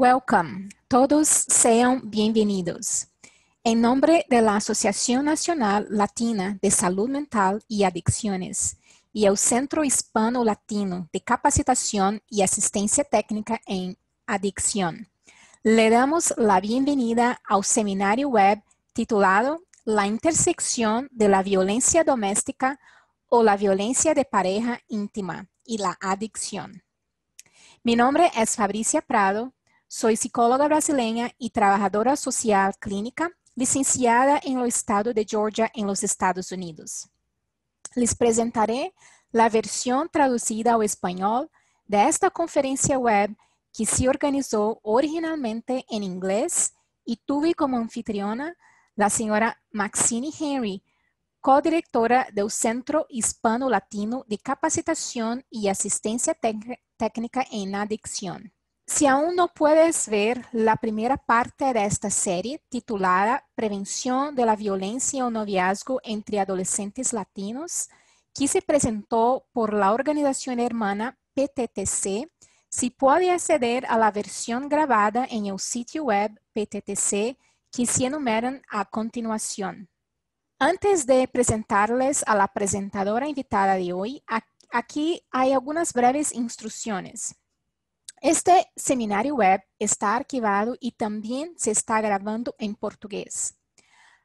Welcome. Todos sean bienvenidos. En nombre de la Asociación Nacional Latina de Salud Mental y Adicciones y el Centro Hispano Latino de Capacitación y Asistencia Técnica en Adicción, le damos la bienvenida al seminario web titulado La intersección de la violencia doméstica o la violencia de pareja íntima y la adicción. Mi nombre es Fabricia Prado Sou psicóloga brasileira e trabalhadora social clínica, licenciada em o estado de Georgia, em los Estados Unidos. Les apresentarei a versão traduzida ao espanhol desta conferência web que se organizou originalmente em inglês e tuve como anfitriona a senhora Maxine Henry, co-diretora do Centro Hispano-Latino de Capacitação e Assistência Técnica em Adicção. Si aún no puedes ver la primera parte de esta serie titulada Prevención de la Violencia o Noviazgo entre Adolescentes Latinos, que se presentó por la organización hermana PTTC, si puede acceder a la versión grabada en el sitio web PTTC que se enumeran a continuación. Antes de presentarles a la presentadora invitada de hoy, aquí hay algunas breves instrucciones. Este seminario web está archivado y también se está grabando en portugués.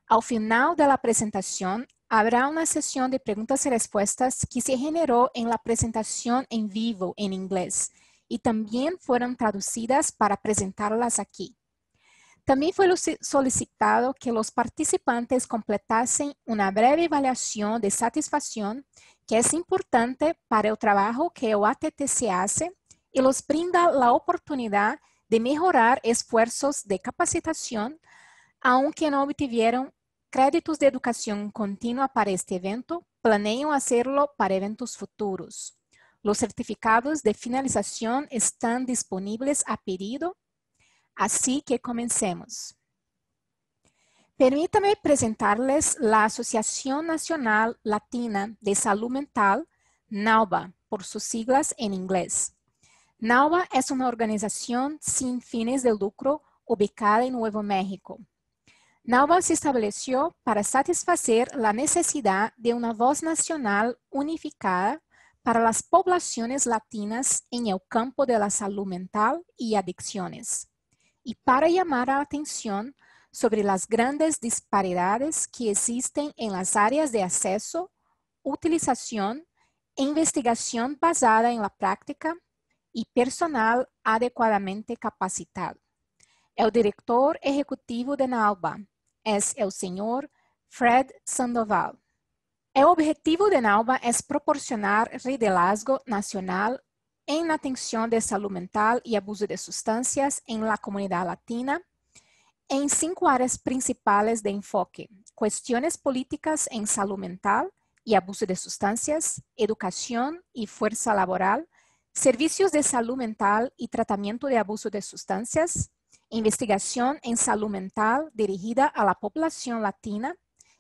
Al final de la presentación habrá una sesión de preguntas y respuestas que se generó en la presentación en vivo en inglés y también fueron traducidas para presentarlas aquí. También fue solicitado que los participantes completasen una breve evaluación de satisfacción que es importante para el trabajo que el ATT se hace y los brinda la oportunidad de mejorar esfuerzos de capacitación, aunque no obtuvieron créditos de educación continua para este evento, planean hacerlo para eventos futuros. Los certificados de finalización están disponibles a pedido, así que comencemos. Permítame presentarles la Asociación Nacional Latina de Salud Mental, NAUBA, por sus siglas en inglés. NAWA es una organización sin fines de lucro ubicada en Nuevo México. NAVA se estableció para satisfacer la necesidad de una voz nacional unificada para las poblaciones latinas en el campo de la salud mental y adicciones, y para llamar la atención sobre las grandes disparidades que existen en las áreas de acceso, utilización e investigación basada en la práctica y personal adecuadamente capacitado. El director ejecutivo de NALBA es el señor Fred Sandoval. El objetivo de NALBA es proporcionar liderazgo nacional en la atención de salud mental y abuso de sustancias en la comunidad latina en cinco áreas principales de enfoque, cuestiones políticas en salud mental y abuso de sustancias, educación y fuerza laboral, servicios de salud mental y tratamiento de abuso de sustancias, investigación en salud mental dirigida a la población latina,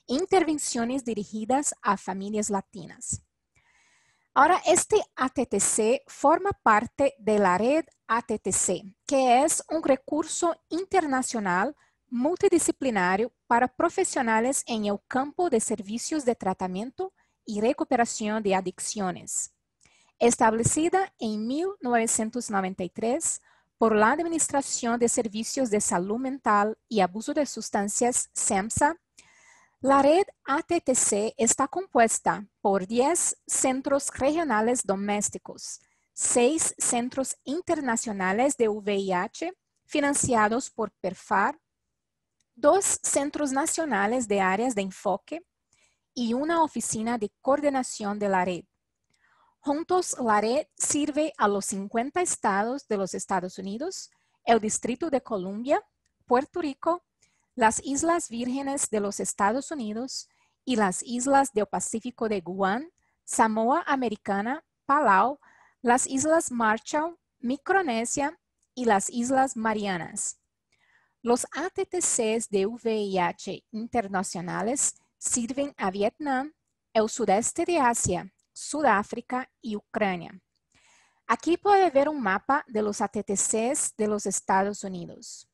intervenciones dirigidas a familias latinas. Ahora, este ATTC forma parte de la red ATTC, que es un recurso internacional multidisciplinario para profesionales en el campo de servicios de tratamiento y recuperación de adicciones establecida en 1993 por la Administración de Servicios de Salud Mental y Abuso de Sustancias, SAMHSA, la red ATTC está compuesta por 10 centros regionales domésticos, 6 centros internacionales de VIH financiados por PERFAR, 2 centros nacionales de áreas de enfoque y una oficina de coordinación de la red. Juntos, la red sirve a los 50 estados de los Estados Unidos, el Distrito de Columbia, Puerto Rico, las Islas Vírgenes de los Estados Unidos y las Islas del Pacífico de Guam, Samoa Americana, Palau, las Islas Marshall, Micronesia y las Islas Marianas. Los ATTCs de VIH internacionales sirven a Vietnam, el sudeste de Asia, Sudáfrica y Ucrania. Aquí puede ver un mapa de los ATTCs de los Estados Unidos.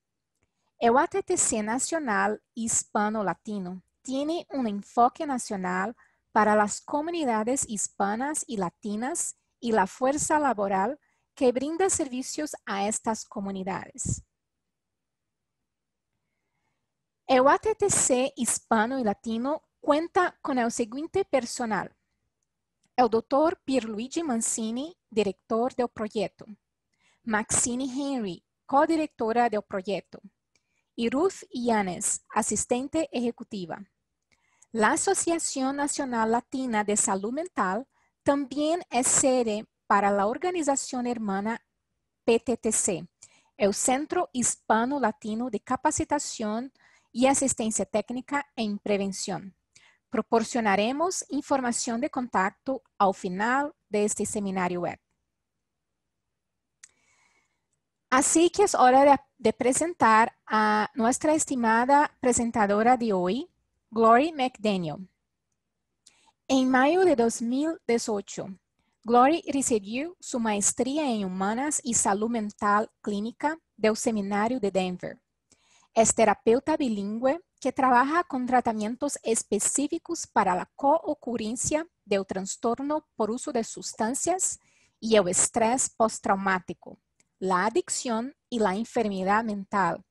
El ATTC Nacional Hispano-Latino tiene un enfoque nacional para las comunidades hispanas y latinas y la fuerza laboral que brinda servicios a estas comunidades. El ATTC Hispano y Latino cuenta con el siguiente personal el Dr. Pierluigi Mancini, director del proyecto, Maxine Henry, co directora del proyecto, y Ruth Yanes, asistente ejecutiva. La Asociación Nacional Latina de Salud Mental también es sede para la organización hermana PTTC, el Centro Hispano-Latino de Capacitación y Asistencia Técnica en Prevención. Proporcionaremos información de contacto al final de este seminario web. Así que es hora de, presentar a nuestra estimada presentadora de hoy, Glory McDaniel. En mayo de 2018, Glory recibió su maestría en Humanas y Salud Mental Clínica del Seminario de Denver. Es terapeuta bilingüe que trabaja con tratamientos específicos para la coocurrencia del trastorno por uso de sustancias y el estrés postraumático, la adicción y la enfermedad mental,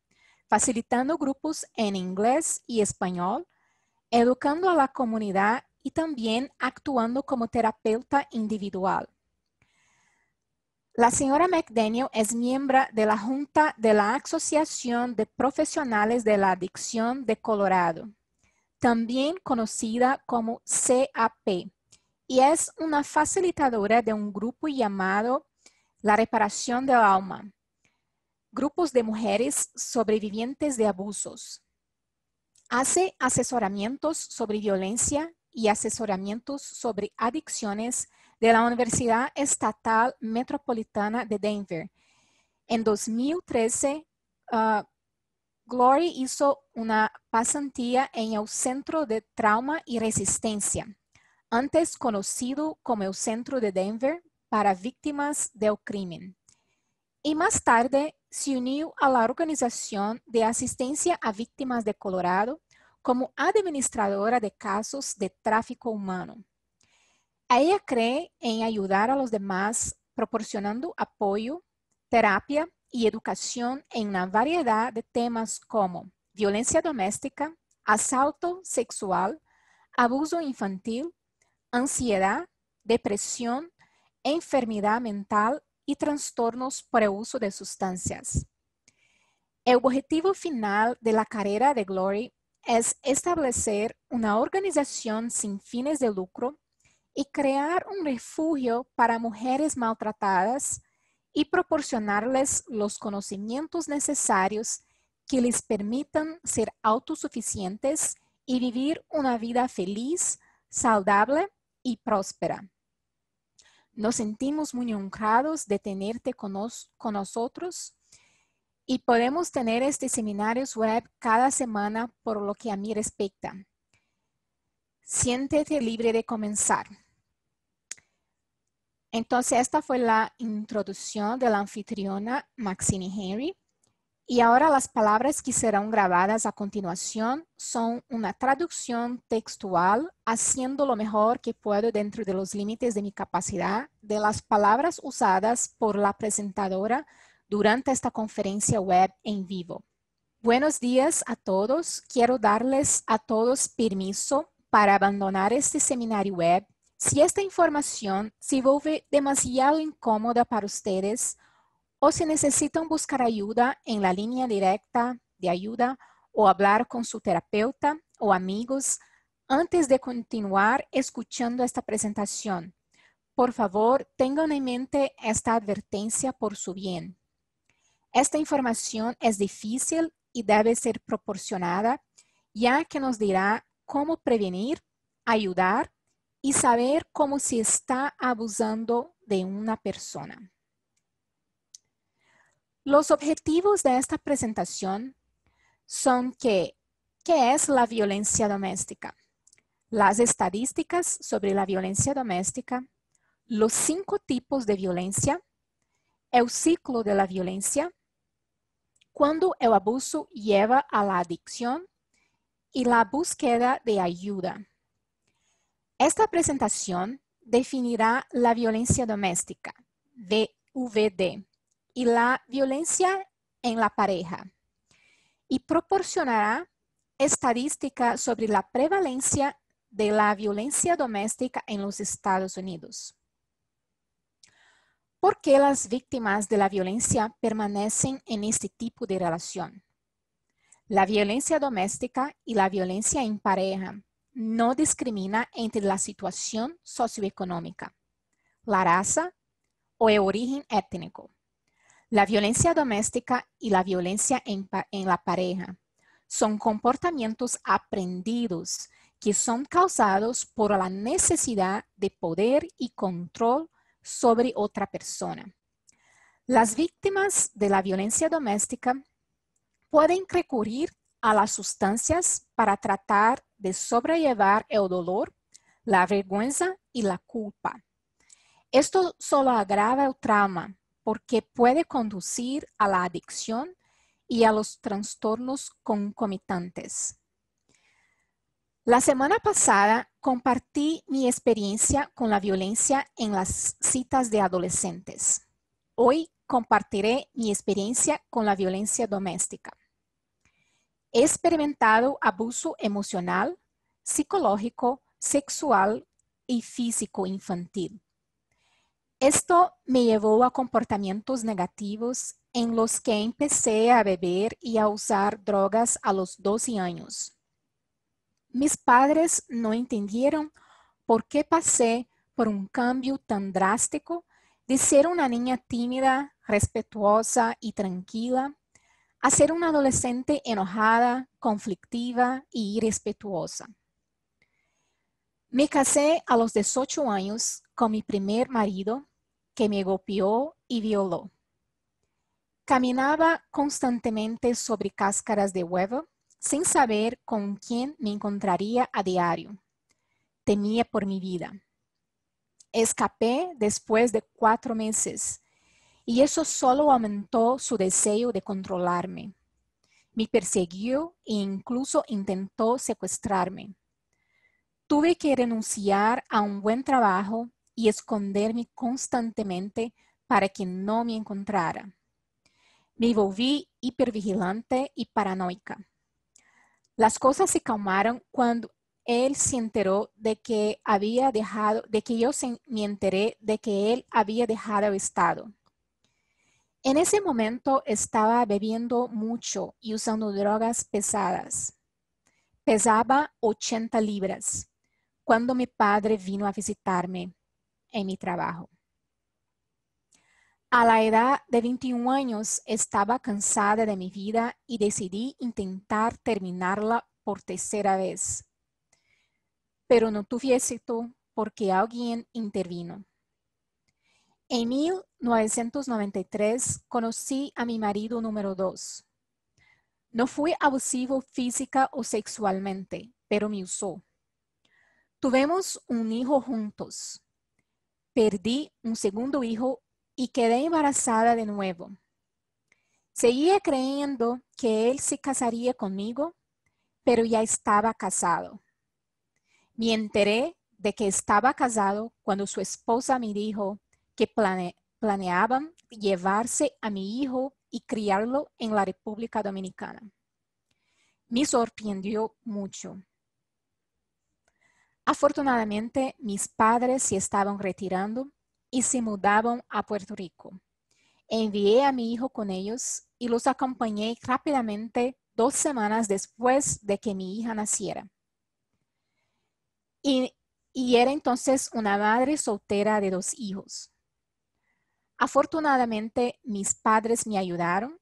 facilitando grupos en inglés y español, educando a la comunidad y también actuando como terapeuta individual. La señora McDaniel es miembro de la Junta de la Asociación de Profesionales de la Adicción de Colorado, también conocida como CAP, y es una facilitadora de un grupo llamado La Reparación del Alma, grupos de mujeres sobrevivientes de abusos. Hace asesoramientos sobre violencia y asesoramientos sobre adicciones de la Universidad Estatal Metropolitana de Denver. En 2013, uh, ah, Glory hizo una pasantía en el Centro de Trauma y Resistencia, antes conocido como el Centro de Denver para Víctimas del Crimen. Y más tarde se unió a la Organización de Asistencia a Víctimas de Colorado como administradora de casos de tráfico humano. Ella cree en ayudar a los demás proporcionando apoyo, terapia y educación en una variedad de temas como violencia doméstica, asalto sexual, abuso infantil, ansiedad, depresión, enfermedad mental y trastornos por el uso de sustancias. El objetivo final de la carrera de Glory es establecer una organización sin fines de lucro y crear un refugio para mujeres maltratadas y proporcionarles los conocimientos necesarios que les permitan ser autosuficientes y vivir una vida feliz, saludable y próspera. Nos sentimos muy honrados de tenerte con, nosotros y podemos tener este seminario web cada semana por lo que a mí respecta. Siéntete libre de comenzar. Entonces, esta fue la introducción de la anfitriona Maxine Henry. Y ahora las palabras que serán grabadas a continuación son una traducción textual, haciendo lo mejor que puedo dentro de los límites de mi capacidad de las palabras usadas por la presentadora durante esta conferencia web en vivo. Buenos días a todos. Quiero darles a todos permiso para abandonar este seminario web si esta información se vuelve demasiado incómoda para ustedes o si necesitan buscar ayuda en la línea directa de ayuda o hablar con su terapeuta o amigos, antes de continuar escuchando esta presentación, por favor, tengan en mente esta advertencia por su bien. Esta información es difícil y debe ser proporcionada, ya que nos dirá cómo prevenir, ayudar y saber cómo se está abusando de una persona. Los objetivos de esta presentación son que, ¿qué es la violencia doméstica? Las estadísticas sobre la violencia doméstica, los cinco tipos de violencia, el ciclo de la violencia, cuando el abuso lleva a la adicción y la búsqueda de ayuda. Esta presentación definirá la violencia doméstica, VVD, y la violencia en la pareja, y proporcionará estadísticas sobre la prevalencia de la violencia doméstica en los Estados Unidos. ¿Por qué las víctimas de la violencia permanecen en este tipo de relación? La violencia doméstica y la violencia en pareja no discrimina entre la situación socioeconómica, la raza o el origen étnico, la violencia doméstica y la violencia en, la pareja. Son comportamientos aprendidos que son causados por la necesidad de poder y control sobre otra persona. Las víctimas de la violencia doméstica pueden recurrir a las sustancias para tratar de sobrellevar el dolor, la vergüenza y la culpa. Esto solo agrava el trauma porque puede conducir a la adicción y a los trastornos concomitantes. La semana pasada compartí mi experiencia con la violencia en las citas de adolescentes. Hoy compartiré mi experiencia con la violencia doméstica. He experimentado abuso emocional, psicológico, sexual y físico infantil. Esto me llevó a comportamientos negativos en los que empecé a beber y a usar drogas a los 12 años. Mis padres no entendieron por qué pasé por un cambio tan drástico de ser una niña tímida, respetuosa y tranquila a ser una adolescente enojada, conflictiva y irrespetuosa. Me casé a los 18 años con mi primer marido, que me golpeó y violó. Caminaba constantemente sobre cáscaras de huevo sin saber con quién me encontraría a diario. Temía por mi vida. Escapé después de cuatro meses y eso solo aumentó su deseo de controlarme. Me persiguió e incluso intentó secuestrarme. Tuve que renunciar a un buen trabajo y esconderme constantemente para que no me encontrara. Me volví hipervigilante y paranoica. Las cosas se calmaron cuando él se enteró de que había dejado, de que yo me enteré de que él había dejado el estado. En ese momento estaba bebiendo mucho y usando drogas pesadas. Pesaba 80 libras cuando mi padre vino a visitarme en mi trabajo. A la edad de 21 años estaba cansada de mi vida y decidí intentar terminarla por tercera vez. Pero no tuve éxito porque alguien intervino. En 1993 conocí a mi marido número dos. No fui abusivo física o sexualmente, pero me usó. Tuvimos un hijo juntos. Perdí un segundo hijo y quedé embarazada de nuevo. Seguía creyendo que él se casaría conmigo, pero ya estaba casado. Me enteré de que estaba casado cuando su esposa me dijo, que planeaban llevarse a mi hijo y criarlo en la República Dominicana. Me sorprendió mucho. Afortunadamente, mis padres se estaban retirando y se mudaban a Puerto Rico. Envié a mi hijo con ellos y los acompañé rápidamente dos semanas después de que mi hija naciera. y era entonces una madre soltera de dos hijos. Afortunadamente, mis padres me ayudaron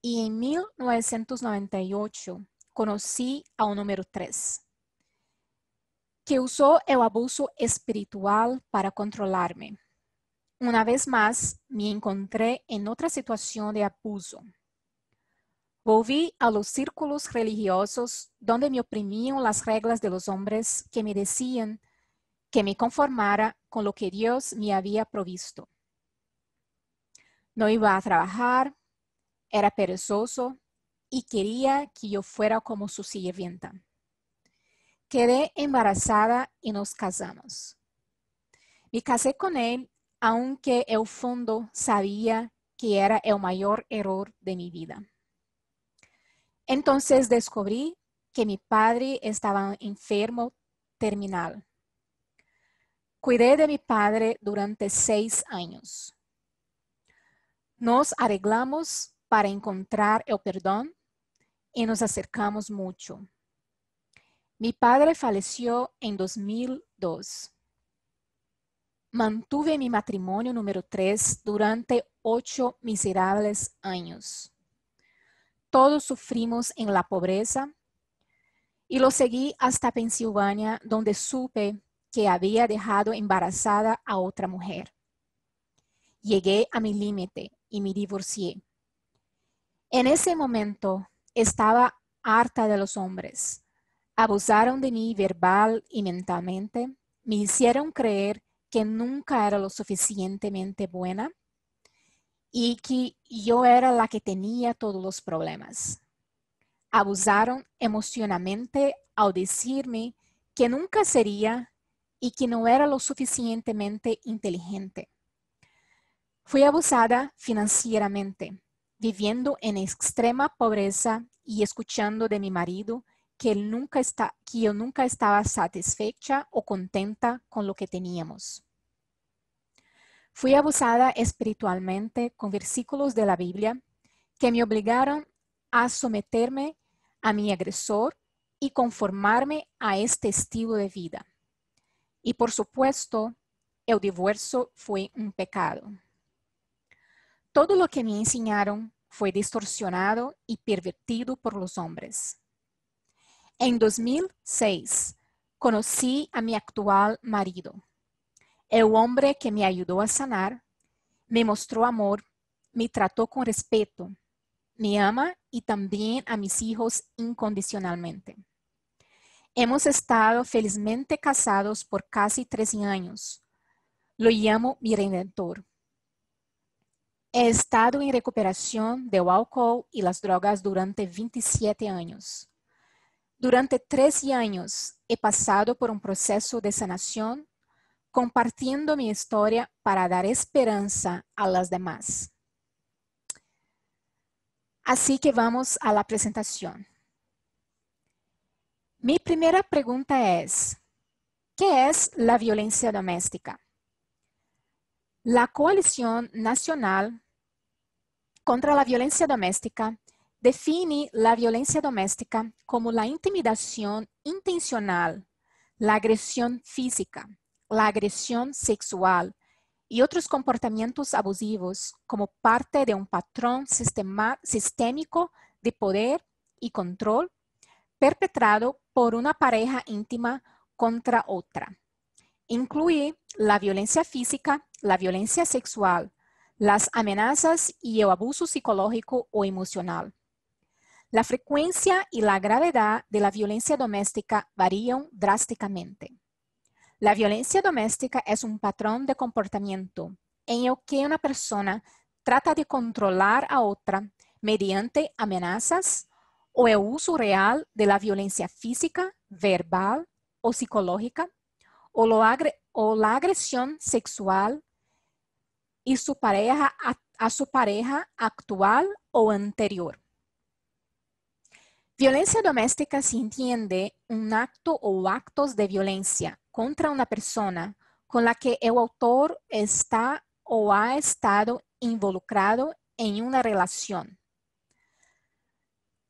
y en 1998 conocí a un número tres, que usó el abuso espiritual para controlarme. Una vez más, me encontré en otra situación de abuso. Volví a los círculos religiosos donde me oprimían las reglas de los hombres que me decían que me conformara con lo que Dios me había provisto. No iba a trabajar, era perezoso y quería que yo fuera como su sirvienta. Quedé embarazada y nos casamos. Me casé con él, aunque el fondo sabía que era el mayor error de mi vida. Entonces descubrí que mi padre estaba enfermo terminal. Cuidé de mi padre durante seis años. Nos arreglamos para encontrar el perdón y nos acercamos mucho. Mi padre falleció en 2002. Mantuve mi matrimonio número 3 durante ocho miserables años. Todos sufrimos en la pobreza y lo seguí hasta Pensilvania, donde supe que había dejado embarazada a otra mujer. Llegué a mi límite y me divorcié. En ese momento estaba harta de los hombres. Abusaron de mí verbal y mentalmente. Me hicieron creer que nunca era lo suficientemente buena y que yo era la que tenía todos los problemas. Abusaron emocionalmente al decirme que nunca sería y que no era lo suficientemente inteligente. Fui abusada financieramente, viviendo en extrema pobreza y escuchando de mi marido que, nunca que yo nunca estaba satisfecha o contenta con lo que teníamos. Fui abusada espiritualmente con versículos de la Biblia que me obligaron a someterme a mi agresor y conformarme a este estilo de vida. Y por supuesto, el divorcio fue un pecado. Todo lo que me enseñaron fue distorsionado y pervertido por los hombres. En 2006 conocí a mi actual marido, el hombre que me ayudó a sanar, me mostró amor, me trató con respeto, me ama y también a mis hijos incondicionalmente. Hemos estado felizmente casados por casi 13 años. Lo llamo mi redentor. He estado en recuperación del alcohol y las drogas durante 27 años. Durante 13 años he pasado por un proceso de sanación, compartiendo mi historia para dar esperanza a las demás. Así que vamos a la presentación. Mi primera pregunta es, ¿qué es la violencia doméstica? la coalición nacional contra la violencia doméstica define la violencia doméstica como la intimidación intencional, la agresión física, la agresión sexual y otros comportamientos abusivos como parte de un patrón sistémico de poder y control perpetrado por una pareja íntima contra otra incluye la violencia física, la violencia sexual, las amenazas y el abuso psicológico o emocional. La frecuencia y la gravedad de la violencia doméstica varían drásticamente. La violencia doméstica es un patrón de comportamiento en el que una persona trata de controlar a otra mediante amenazas o el uso real de la violencia física, verbal o psicológica o, la agresión sexual y su pareja a su pareja actual o anterior. Violencia doméstica se entiende un acto o actos de violencia contra una persona con la que el autor está o ha estado involucrado en una relación.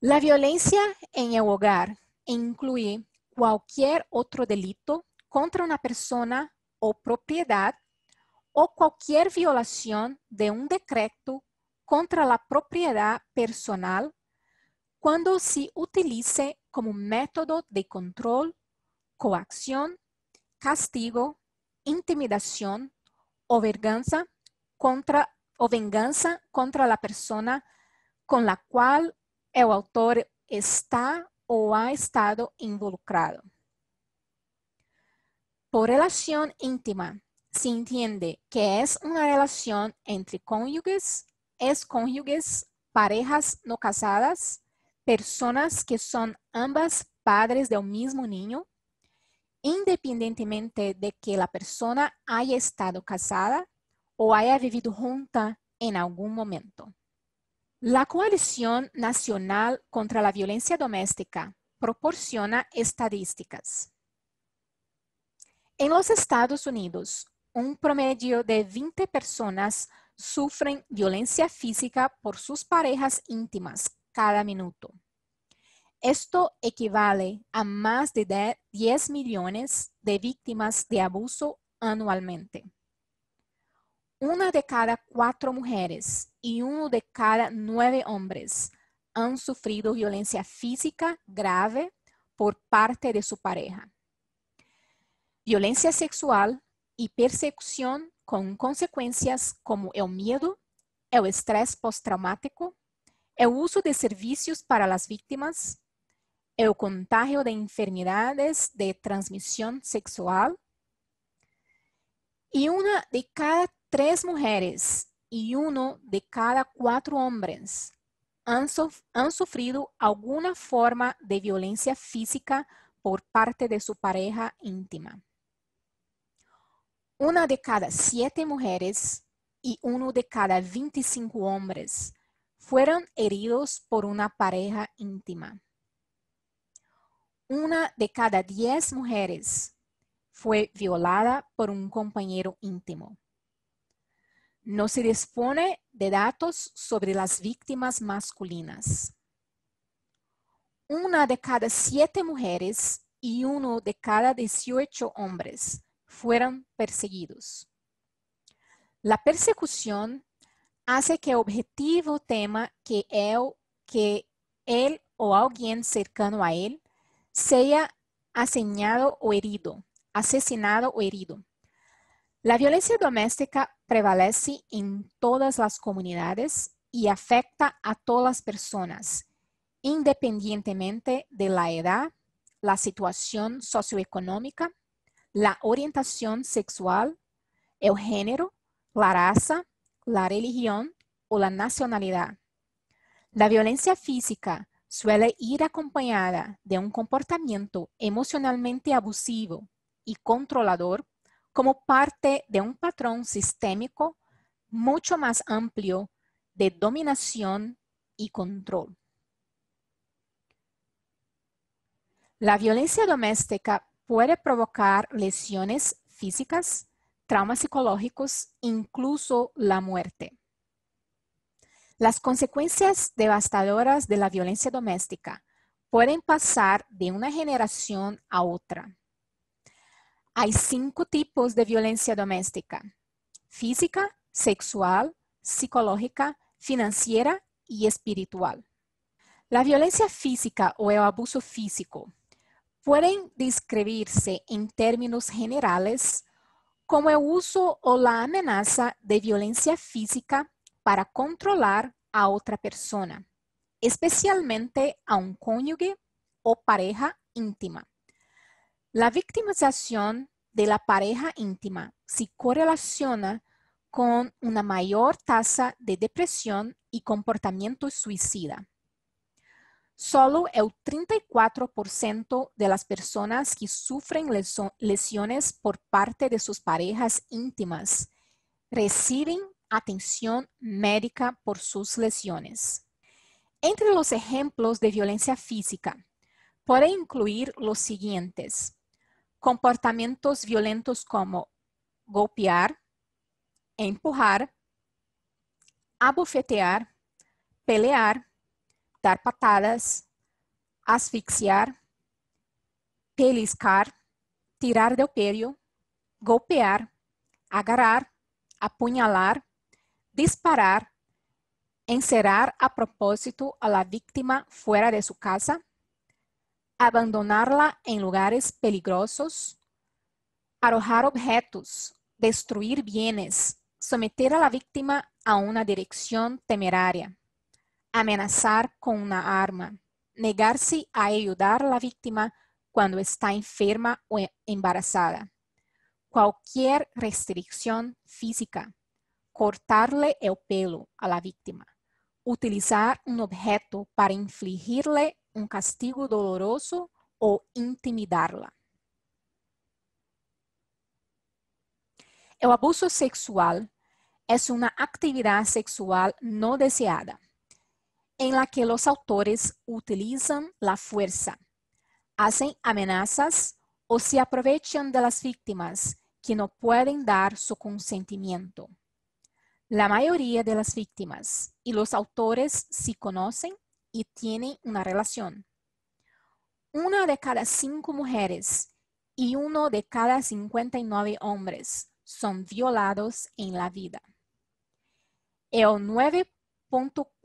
La violencia en el hogar incluye cualquier otro delito contra una persona o propiedad o cualquier violación de un decreto contra la propiedad personal cuando se utilice como método de control, coacción, castigo, intimidación o venganza contra, o venganza contra la persona con la cual el autor está o ha estado involucrado. Por relación íntima, se entiende que es una relación entre cónyuges, excónyuges, parejas no casadas, personas que son ambas padres del mismo niño, independientemente de que la persona haya estado casada o haya vivido junta en algún momento. La Coalición Nacional contra la Violencia Doméstica proporciona estadísticas en los Estados Unidos, un promedio de 20 personas sufren violencia física por sus parejas íntimas cada minuto. Esto equivale a más de 10 millones de víctimas de abuso anualmente. Una de cada cuatro mujeres y uno de cada nueve hombres han sufrido violencia física grave por parte de su pareja violencia sexual y persecución con consecuencias como el miedo, el estrés postraumático, el uso de servicios para las víctimas, el contagio de enfermedades de transmisión sexual. Y una de cada tres mujeres y uno de cada cuatro hombres han, han sufrido alguna forma de violencia física por parte de su pareja íntima una de cada siete mujeres y uno de cada 25 hombres fueron heridos por una pareja íntima. Una de cada diez mujeres fue violada por un compañero íntimo. No se dispone de datos sobre las víctimas masculinas. Una de cada siete mujeres y uno de cada 18 hombres fueran perseguidos. La persecución hace que el objetivo tema que él, que él o alguien cercano a él sea aseñado o herido, asesinado o herido. La violencia doméstica prevalece en todas las comunidades y afecta a todas las personas, independientemente de la edad, la situación socioeconómica la orientación sexual, el género, la raza, la religión o la nacionalidad. La violencia física suele ir acompañada de un comportamiento emocionalmente abusivo y controlador como parte de un patrón sistémico mucho más amplio de dominación y control. La violencia doméstica puede provocar lesiones físicas, traumas psicológicos, incluso la muerte. Las consecuencias devastadoras de la violencia doméstica pueden pasar de una generación a otra. Hay cinco tipos de violencia doméstica, física, sexual, psicológica, financiera y espiritual. La violencia física o el abuso físico pueden describirse en términos generales como el uso o la amenaza de violencia física para controlar a otra persona, especialmente a un cónyuge o pareja íntima. La victimización de la pareja íntima se correlaciona con una mayor tasa de depresión y comportamiento suicida. Solo el 34% de las personas que sufren lesiones por parte de sus parejas íntimas reciben atención médica por sus lesiones. Entre los ejemplos de violencia física, puede incluir los siguientes. Comportamientos violentos como golpear, empujar, abofetear, pelear, dar patadas, asfixiar, peliscar, tirar de pelo, golpear, agarrar, apuñalar, disparar, encerrar a propósito a la víctima fuera de su casa, abandonarla en lugares peligrosos, arrojar objetos, destruir bienes, someter a la víctima a una dirección temeraria amenazar con una arma, negarse a ayudar a la víctima cuando está enferma o e-, embarazada, cualquier restricción física, cortarle el pelo a la víctima, utilizar un objeto para infligirle un castigo doloroso o intimidarla. El abuso sexual es una actividad sexual no deseada en la que los autores utilizan la fuerza, hacen amenazas o se aprovechan de las víctimas que no pueden dar su consentimiento. La mayoría de las víctimas y los autores se conocen y tienen una relación. Una de cada cinco mujeres y uno de cada 59 hombres son violados en la vida. El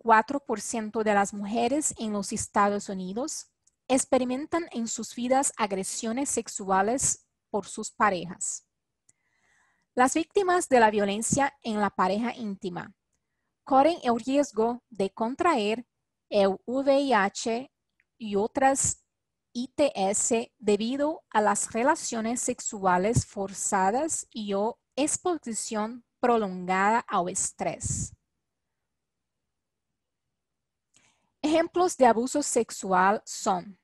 4% de las mujeres en los Estados Unidos experimentan en sus vidas agresiones sexuales por sus parejas. Las víctimas de la violencia en la pareja íntima corren el riesgo de contraer el VIH y otras ITS debido a las relaciones sexuales forzadas y o exposición prolongada al estrés. Ejemplos de abuso sexual son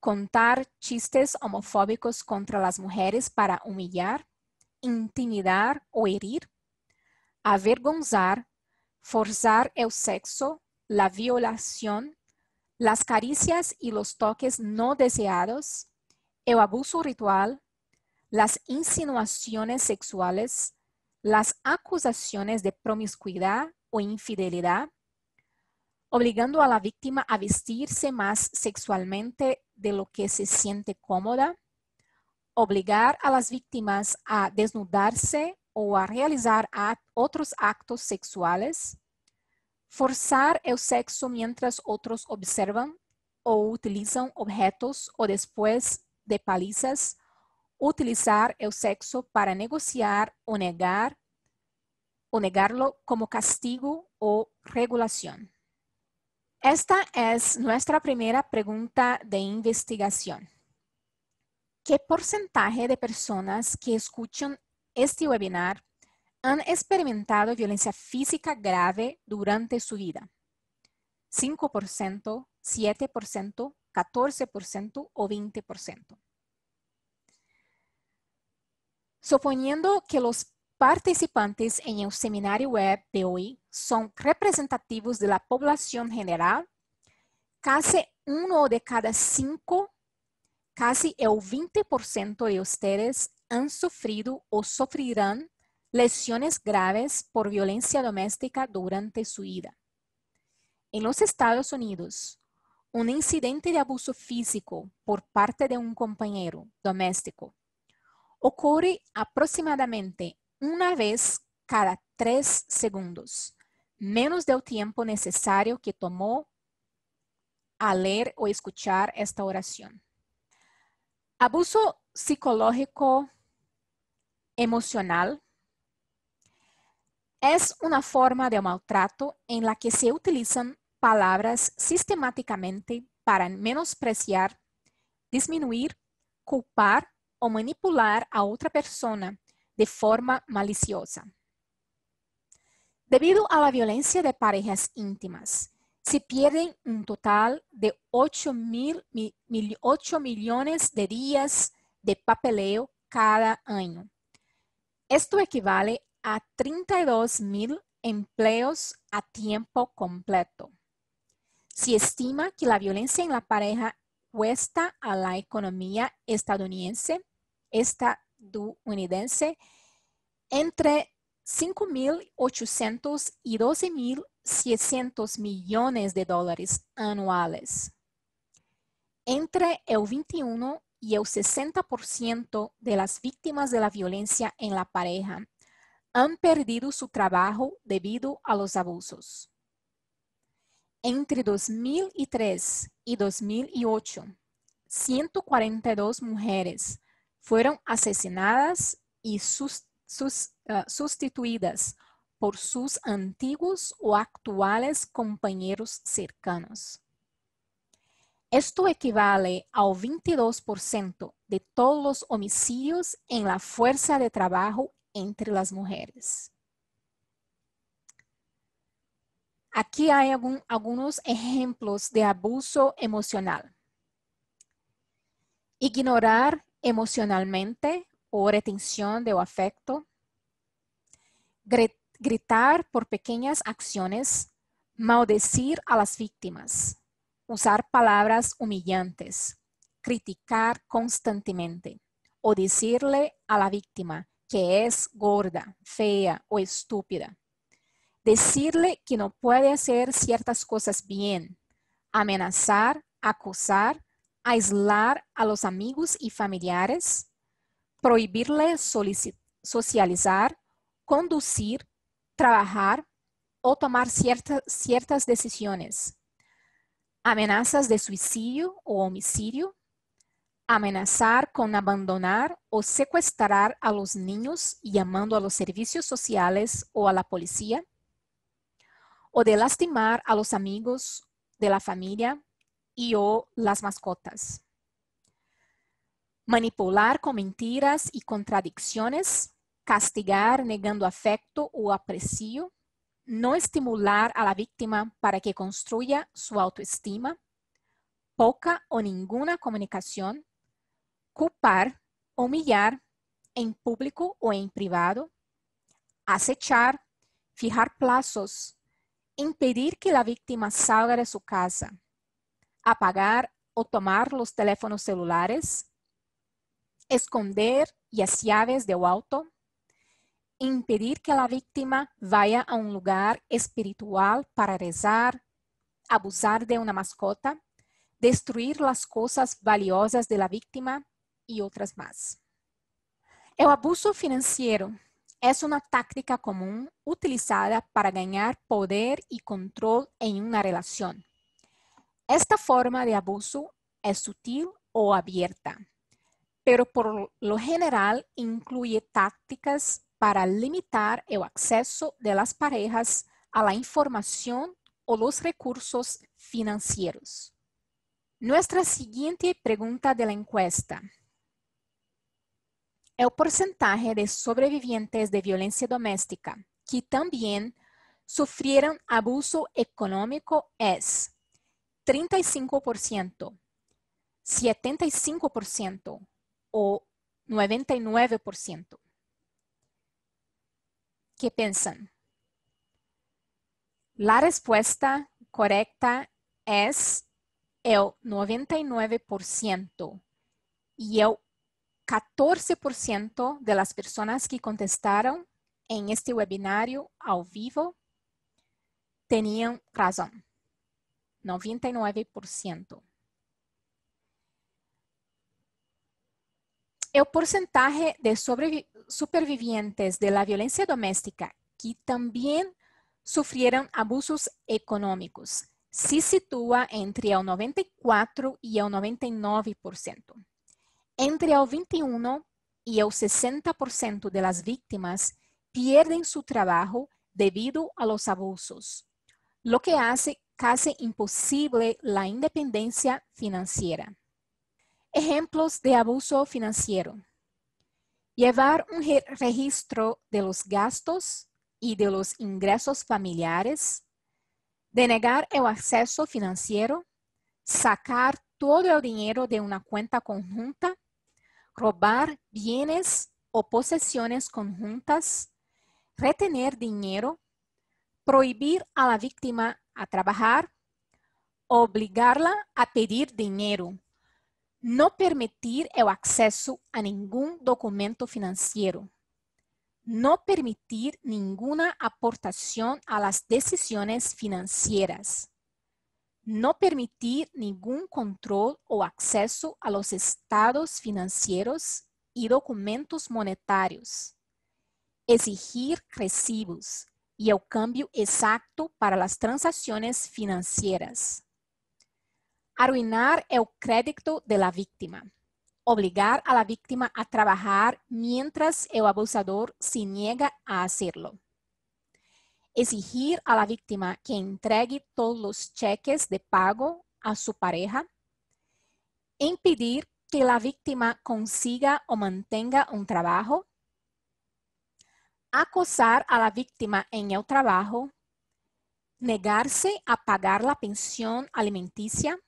contar chistes homofóbicos contra las mujeres para humillar, intimidar o herir, avergonzar, forzar el sexo, la violación, las caricias y los toques no deseados, el abuso ritual, las insinuaciones sexuales, las acusaciones de promiscuidad o infidelidad, obligando a la víctima a vestirse más sexualmente de lo que se siente cómoda, obligar a las víctimas a desnudarse o a realizar otros actos sexuales, forzar el sexo mientras otros observan o utilizan objetos o después de palizas, utilizar el sexo para negociar o negar o negarlo como castigo o regulación. Esta es nuestra primera pregunta de investigación. ¿Qué porcentaje de personas que escuchan este webinar han experimentado violencia física grave durante su vida? 5%, 7%, 14% o 20%. Suponiendo que los participantes en el seminario web de hoy son representativos de la población general. Casi uno de cada cinco, casi el 20% de ustedes han sufrido o sufrirán lesiones graves por violencia doméstica durante su vida. En los Estados Unidos, un incidente de abuso físico por parte de un compañero doméstico ocurre aproximadamente una vez cada tres segundos, menos del tiempo necesario que tomó a leer o escuchar esta oración. Abuso psicológico emocional es una forma de maltrato en la que se utilizan palabras sistemáticamente para menospreciar, disminuir, culpar o manipular a otra persona de forma maliciosa. Debido a la violencia de parejas íntimas, se pierden un total de 8, millones de días de papeleo cada año. Esto equivale a 32 mil empleos a tiempo completo. Se estima que la violencia en la pareja cuesta a la economía estadounidense esta, unidense entre 5.800 y 12.600 millones de dólares anuales. Entre el 21 y el 60% de las víctimas de la violencia en la pareja han perdido su trabajo debido a los abusos. Entre 2003 y 2008, 142 mujeres fueron asesinadas y sus, ah, sustituidas por sus antiguos o actuales compañeros cercanos. Esto equivale al 22% de todos los homicidios en la fuerza de trabajo entre las mujeres. Aquí hay algunos ejemplos de abuso emocional. Ignorar emocionalmente o retención de afecto, gritar por pequeñas acciones, maldecir a las víctimas, usar palabras humillantes, criticar constantemente o decirle a la víctima que es gorda, fea o estúpida. Decirle que no puede hacer ciertas cosas bien, amenazar, acusar aislar a los amigos y familiares, prohibirle socializar, conducir, trabajar o tomar ciertas decisiones, amenazas de suicidio o homicidio, amenazar con abandonar o secuestrar a los niños llamando a los servicios sociales o a la policía, o de lastimar a los amigos de la familia o las mascotas. Manipular con mentiras y contradicciones, castigar negando afecto o aprecio, no estimular a la víctima para que construya su autoestima, poca o ninguna comunicación, culpar, humillar en público o en privado, acechar, fijar plazos, impedir que la víctima salga de su casa, apagar o tomar los teléfonos celulares, esconder las llaves del auto, impedir que la víctima vaya a un lugar espiritual para rezar, abusar de una mascota, destruir las cosas valiosas de la víctima y otras más. El abuso financiero es una táctica común utilizada para ganar poder y control en una relación. Esta forma de abuso es sutil o abierta, pero por lo general incluye tácticas para limitar el acceso de las parejas a la información o los recursos financieros. Nuestra siguiente pregunta de la encuesta. El porcentaje de sobrevivientes de violencia doméstica que también sufrieron abuso económico es 35%, 75% o 99%. ¿Qué piensan? La respuesta correcta es el 99% y el 14% de las personas que contestaron en este webinario al vivo tenían razón. 99%. El porcentaje de supervivientes de la violencia doméstica que también sufrieron abusos económicos se sitúa entre el 94 y el 99%. Entre el 21 y el 60% de las víctimas pierden su trabajo debido a los abusos, lo que hace casi imposible la independencia financiera. Ejemplos de abuso financiero. Llevar un registro de los gastos y de los ingresos familiares. Denegar el acceso financiero. Sacar todo el dinero de una cuenta conjunta. Robar bienes o posesiones conjuntas. Retener dinero. Prohibir a la víctima a trabajar, obligarla a pedir dinero, no permitir el acceso a ningún documento financiero, no permitir ninguna aportación a las decisiones financieras, no permitir ningún control o acceso a los estados financieros y documentos monetarios, exigir recibos, y el cambio exacto para las transacciones financieras. Arruinar el crédito de la víctima. Obligar a la víctima a trabajar mientras el abusador se niega a hacerlo. Exigir a la víctima que entregue todos los cheques de pago a su pareja. Impedir que la víctima consiga o mantenga un trabajo acosar a la víctima en el trabajo, negarse a pagar la pensión alimenticia.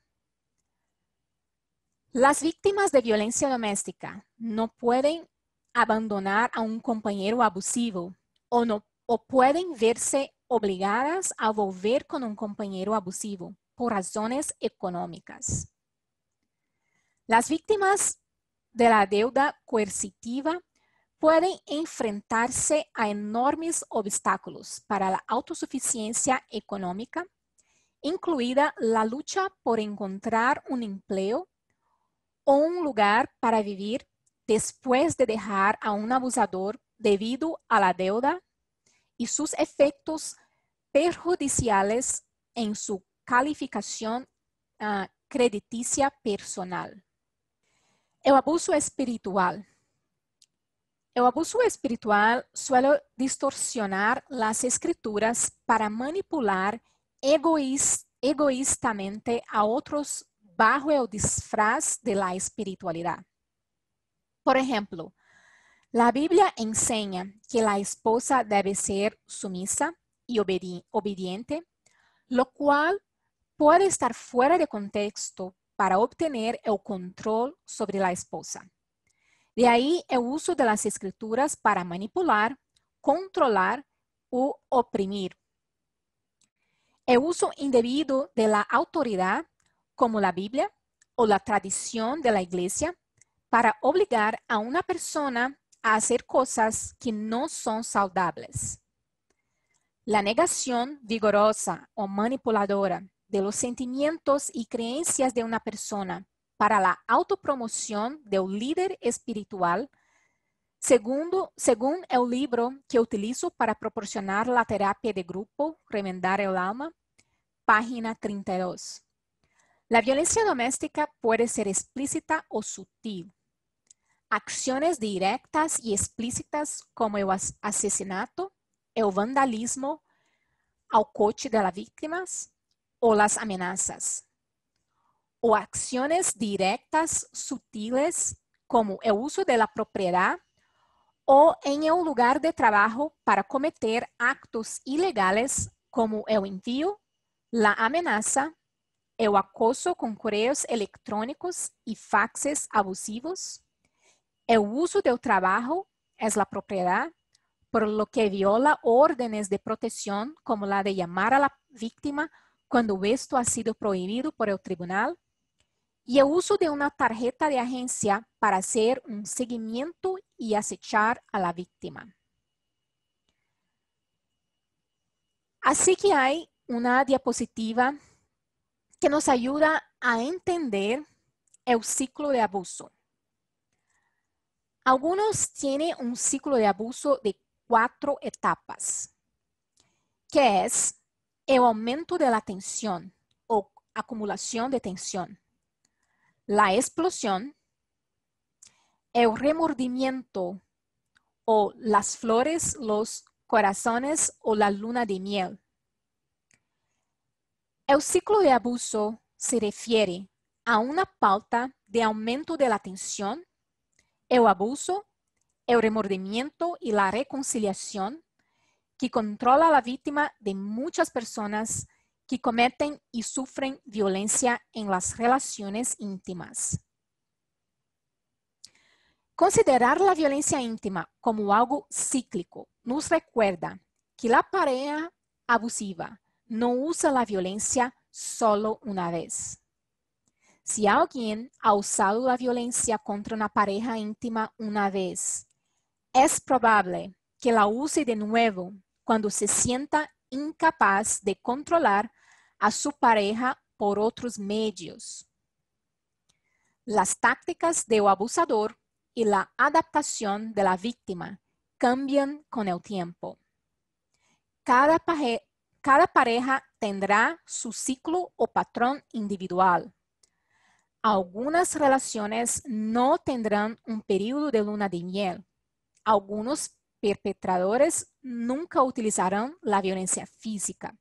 Las víctimas de violencia doméstica no pueden abandonar a un compañero abusivo o, no, o pueden verse obligadas a volver con un compañero abusivo por razones económicas. Las víctimas de la deuda coercitiva pueden enfrentarse a enormes obstáculos para la autosuficiencia económica, incluida la lucha por encontrar un empleo o un lugar para vivir después de dejar a un abusador debido a la deuda y sus efectos perjudiciales en su calificación ah, crediticia personal. El abuso espiritual el abuso espiritual suele distorsionar las escrituras para manipular egoístamente a otros bajo el disfraz de la espiritualidad. Por ejemplo, la Biblia enseña que la esposa debe ser sumisa y obediente, lo cual puede estar fuera de contexto para obtener el control sobre la esposa. De ahí el uso de las escrituras para manipular, controlar u oprimir. El uso indebido de la autoridad, como la Biblia o la tradición de la iglesia, para obligar a una persona a hacer cosas que no son saludables. La negación vigorosa o manipuladora de los sentimientos y creencias de una persona para la autopromoción del líder espiritual, según el libro que utilizo para proporcionar la terapia de grupo, Remendar el Alma, página 32. La violencia doméstica puede ser explícita o sutil. Acciones directas y explícitas como el asesinato, el vandalismo al coche de las víctimas o las amenazas o acciones directas, sutiles, como el uso de la propiedad o en el lugar de trabajo para cometer actos ilegales como el envío, la amenaza, el acoso con correos electrónicos y faxes abusivos, el uso del trabajo es la propiedad, por lo que viola órdenes de protección como la de llamar a la víctima cuando esto ha sido prohibido por el tribunal, y el uso de una tarjeta de agencia para hacer un seguimiento y acechar a la víctima. Así que hay una diapositiva que nos ayuda a entender el ciclo de abuso. Algunos tienen un ciclo de abuso de cuatro etapas, que es el aumento de la tensión o acumulación de tensión la explosión, el remordimiento o las flores, los corazones o la luna de miel. El ciclo de abuso se refiere a una pauta de aumento de la tensión, el abuso, el remordimiento y la reconciliación que controla a la víctima de muchas personas que cometen y sufren violencia en las relaciones íntimas. Considerar la violencia íntima como algo cíclico nos recuerda que la pareja abusiva no usa la violencia solo una vez. Si alguien ha usado la violencia contra una pareja íntima una vez, es probable que la use de nuevo cuando se sienta incapaz de controlar a su pareja por otros medios. Las tácticas del abusador y la adaptación de la víctima cambian con el tiempo. Cada, pareja tendrá su ciclo o patrón individual. Algunas relaciones no tendrán un periodo de luna de miel. Algunos perpetradores nunca utilizarán la violencia física.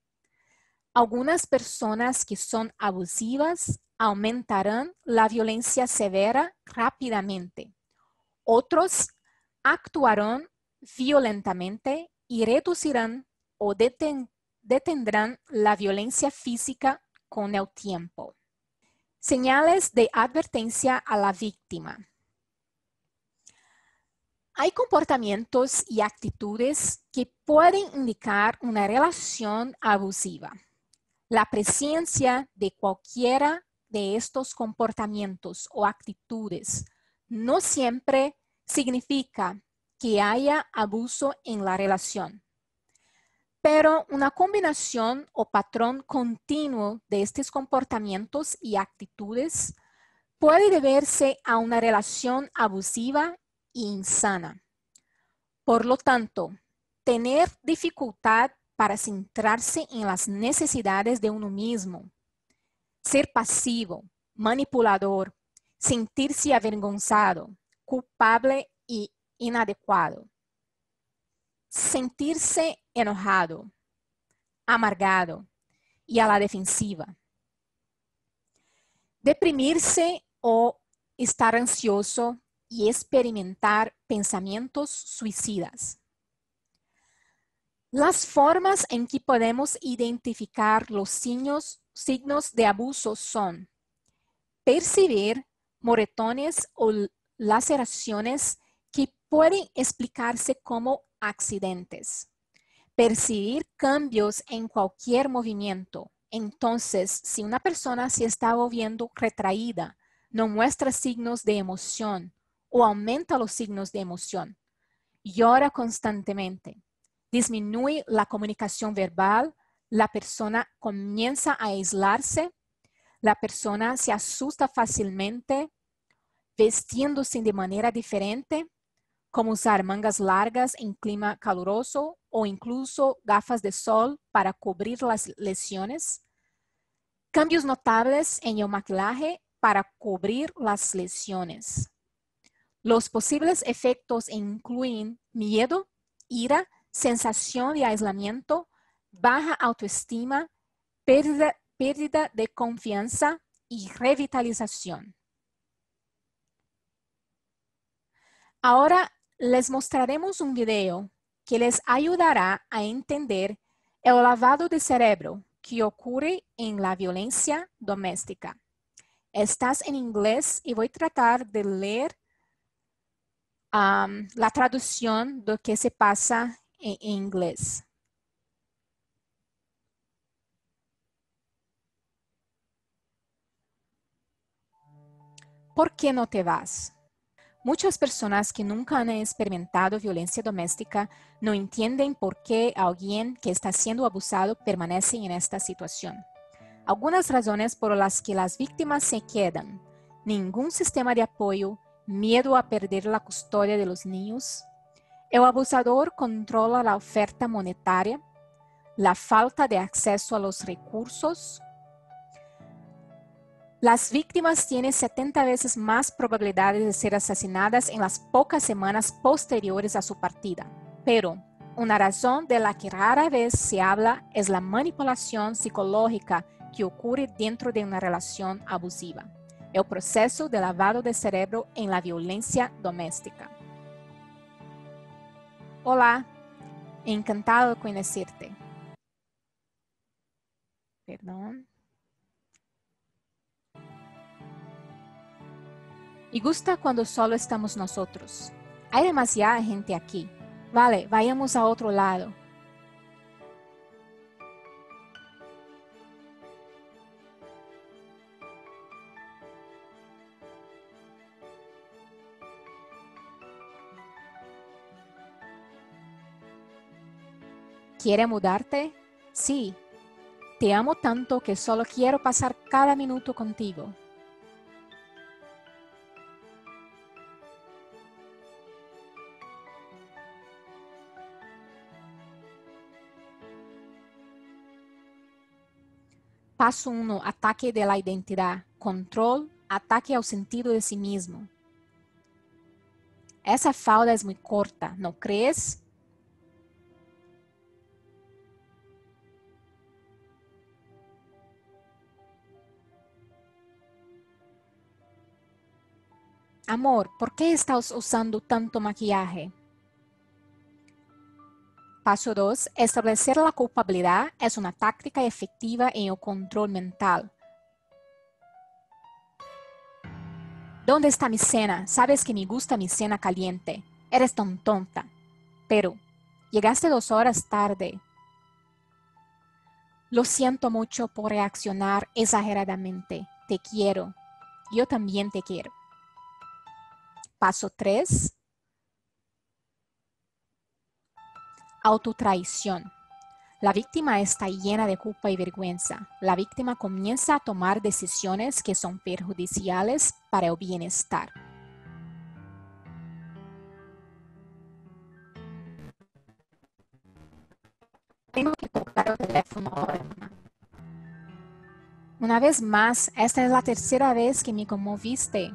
Algunas personas que son abusivas aumentarán la violencia severa rápidamente. Otros actuarán violentamente y reducirán o detendrán la violencia física con el tiempo. Señales de advertencia a la víctima. Hay comportamientos y actitudes que pueden indicar una relación abusiva. La presencia de cualquiera de estos comportamientos o actitudes no siempre significa que haya abuso en la relación. Pero una combinación o patrón continuo de estos comportamientos y actitudes puede deberse a una relación abusiva insana. Por lo tanto, tener dificultad para centrarse en las necesidades de uno mismo, ser pasivo, manipulador, sentirse avergonzado, culpable y inadecuado, sentirse enojado, amargado y a la defensiva, deprimirse o estar ansioso y experimentar pensamientos suicidas. Las formas en que podemos identificar los signos, signos de abuso son percibir moretones o laceraciones que pueden explicarse como accidentes, percibir cambios en cualquier movimiento. Entonces, si una persona se está moviendo retraída, no muestra signos de emoción o aumenta los signos de emoción. Llora constantemente. Disminuye la comunicación verbal. La persona comienza a aislarse. La persona se asusta fácilmente, vestiéndose de manera diferente, como usar mangas largas en clima caluroso o incluso gafas de sol para cubrir las lesiones. Cambios notables en el maquillaje para cubrir las lesiones. Los posibles efectos incluyen miedo, ira, sensación de aislamiento, baja autoestima, pérdida, de confianza y revitalización. Ahora les mostraremos un video que les ayudará a entender el lavado de cerebro que ocurre en la violencia doméstica. Estás en inglés y voy a tratar de leer la traducción de que se pasa en inglés. ¿Por qué no te vas? Muchas personas que nunca han experimentado violencia doméstica no entienden por qué alguien que está siendo abusado permanece en esta situación. Algunas razones por las que las víctimas se quedan. Ningún sistema de apoyo, miedo a perder la custodia de los niños, el abusador controla la oferta monetaria, la falta de acceso a los recursos. Las víctimas tienen 70 veces más probabilidades de ser asesinadas en las pocas semanas posteriores a su partida. Pero una razón de la que rara vez se habla es la manipulación psicológica que ocurre dentro de una relación abusiva el proceso de lavado de cerebro en la violencia doméstica. Hola, encantado de conocerte. Perdón. Y gusta cuando solo estamos nosotros. Hay demasiada gente aquí. Vale, vayamos a otro lado. ¿Quiere mudarte? Sí. Te amo tanto que solo quiero pasar cada minuto contigo. Paso 1. Ataque de la identidad. Control. Ataque al sentido de sí mismo. Esa falda es muy corta, ¿no crees? amor, ¿por qué estás usando tanto maquillaje? Paso 2. Establecer la culpabilidad es una táctica efectiva en el control mental. ¿Dónde está mi cena? Sabes que me gusta mi cena caliente. Eres tan tonta. Pero, llegaste dos horas tarde. Lo siento mucho por reaccionar exageradamente. Te quiero. Yo también te quiero. Paso 3. Autotraición. La víctima está llena de culpa y vergüenza. La víctima comienza a tomar decisiones que son perjudiciales para el bienestar. Tengo que el teléfono Una vez más, esta es la tercera vez que me conmoviste.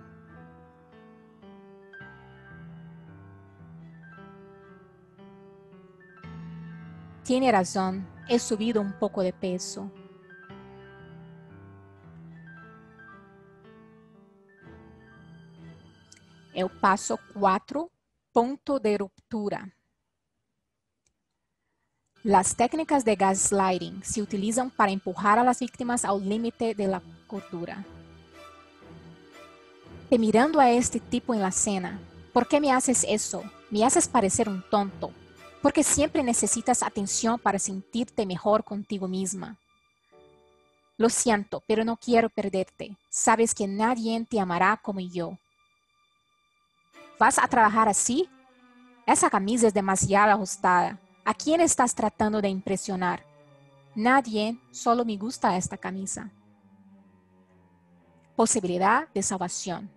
Tiene razón, he subido un poco de peso. El paso 4, punto de ruptura. Las técnicas de gaslighting se utilizan para empujar a las víctimas al límite de la cordura. Te mirando a este tipo en la cena, ¿por qué me haces eso? Me haces parecer un tonto porque siempre necesitas atención para sentirte mejor contigo misma. Lo siento, pero no quiero perderte. Sabes que nadie te amará como yo. ¿Vas a trabajar así? Esa camisa es demasiado ajustada. ¿A quién estás tratando de impresionar? Nadie, solo me gusta esta camisa. Posibilidad de salvación.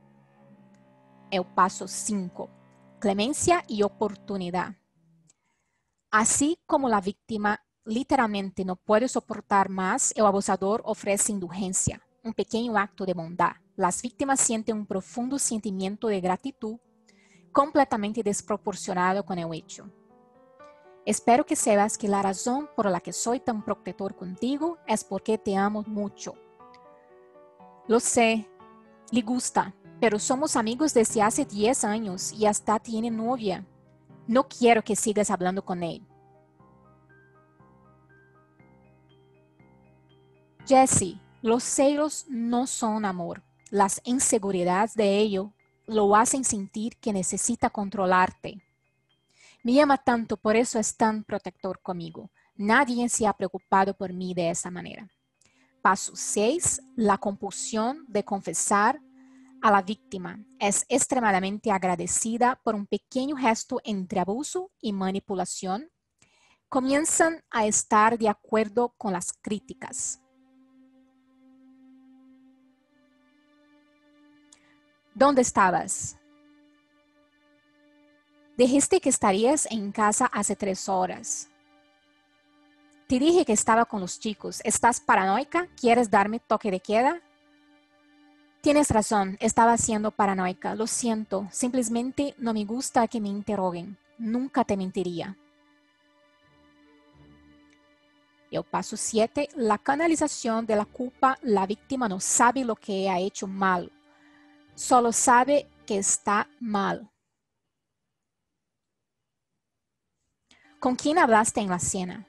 El paso 5. Clemencia y oportunidad. Así como la víctima literalmente no puede soportar más, el abusador ofrece indulgencia, un pequeño acto de bondad. Las víctimas sienten un profundo sentimiento de gratitud completamente desproporcionado con el hecho. Espero que sepas que la razón por la que soy tan protector contigo es porque te amo mucho. Lo sé, le gusta, pero somos amigos desde hace 10 años y hasta tiene novia no quiero que sigas hablando con él. Jesse, los celos no son amor. Las inseguridades de ello lo hacen sentir que necesita controlarte. Me ama tanto, por eso es tan protector conmigo. Nadie se ha preocupado por mí de esa manera. Paso 6. La compulsión de confesar a la víctima es extremadamente agradecida por un pequeño gesto entre abuso y manipulación, comienzan a estar de acuerdo con las críticas. ¿Dónde estabas? Dijiste que estarías en casa hace tres horas. Te dije que estaba con los chicos. ¿Estás paranoica? ¿Quieres darme toque de queda? Tienes razón, estaba siendo paranoica, lo siento, simplemente no me gusta que me interroguen, nunca te mentiría. El paso 7, la canalización de la culpa, la víctima no sabe lo que ha hecho mal, solo sabe que está mal. ¿Con quién hablaste en la cena?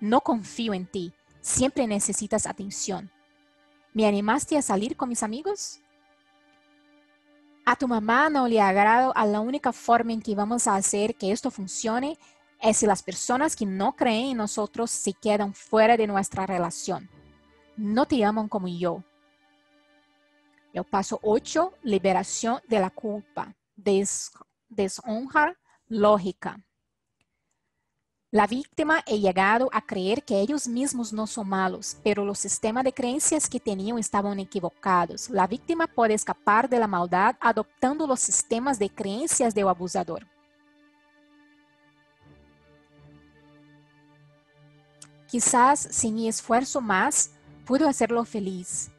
No confío en ti, siempre necesitas atención. ¿Me animaste a salir con mis amigos? A tu mamá no le agrado a la única forma en que vamos a hacer que esto funcione es si las personas que no creen en nosotros se quedan fuera de nuestra relación. No te aman como yo. El paso 8, liberación de la culpa, deshonra lógica. La víctima ha llegado a creer que ellos mismos no son malos, pero los sistemas de creencias que tenían estaban equivocados. La víctima puede escapar de la maldad adoptando los sistemas de creencias del abusador. Quizás sin mi esfuerzo más, pudo hacerlo feliz.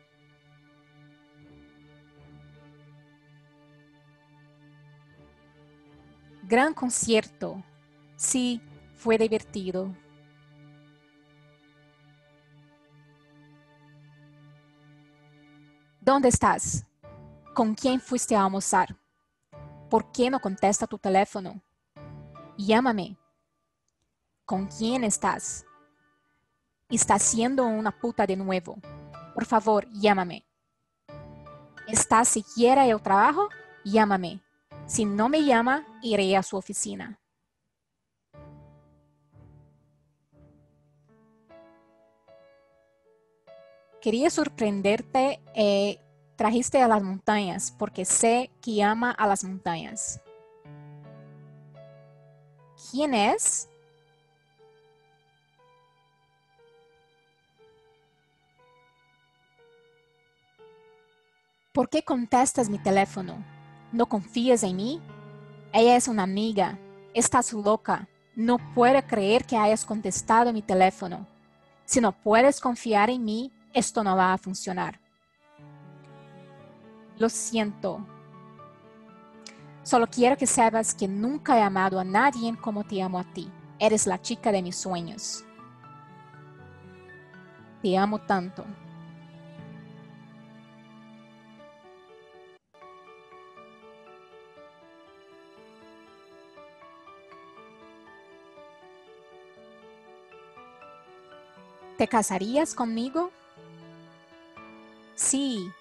Gran concierto. Sí, fue divertido. ¿Dónde estás? ¿Con quién fuiste a almorzar? ¿Por qué no contesta tu teléfono? Llámame. ¿Con quién estás? Está siendo una puta de nuevo. Por favor, llámame. ¿Estás siquiera en el trabajo? Llámame. Si no me llama, iré a su oficina. quería sorprenderte, eh, trajiste a las montañas, porque sé que ama a las montañas. ¿Quién es? ¿Por qué contestas mi teléfono? ¿No confías en mí? Ella es una amiga. Estás loca. No puedo creer que hayas contestado mi teléfono. Si no puedes confiar en mí, esto no va a funcionar. Lo siento. Solo quiero que sepas que nunca he amado a nadie como te amo a ti. Eres la chica de mis sueños. Te amo tanto. ¿Te casarías conmigo? Sí.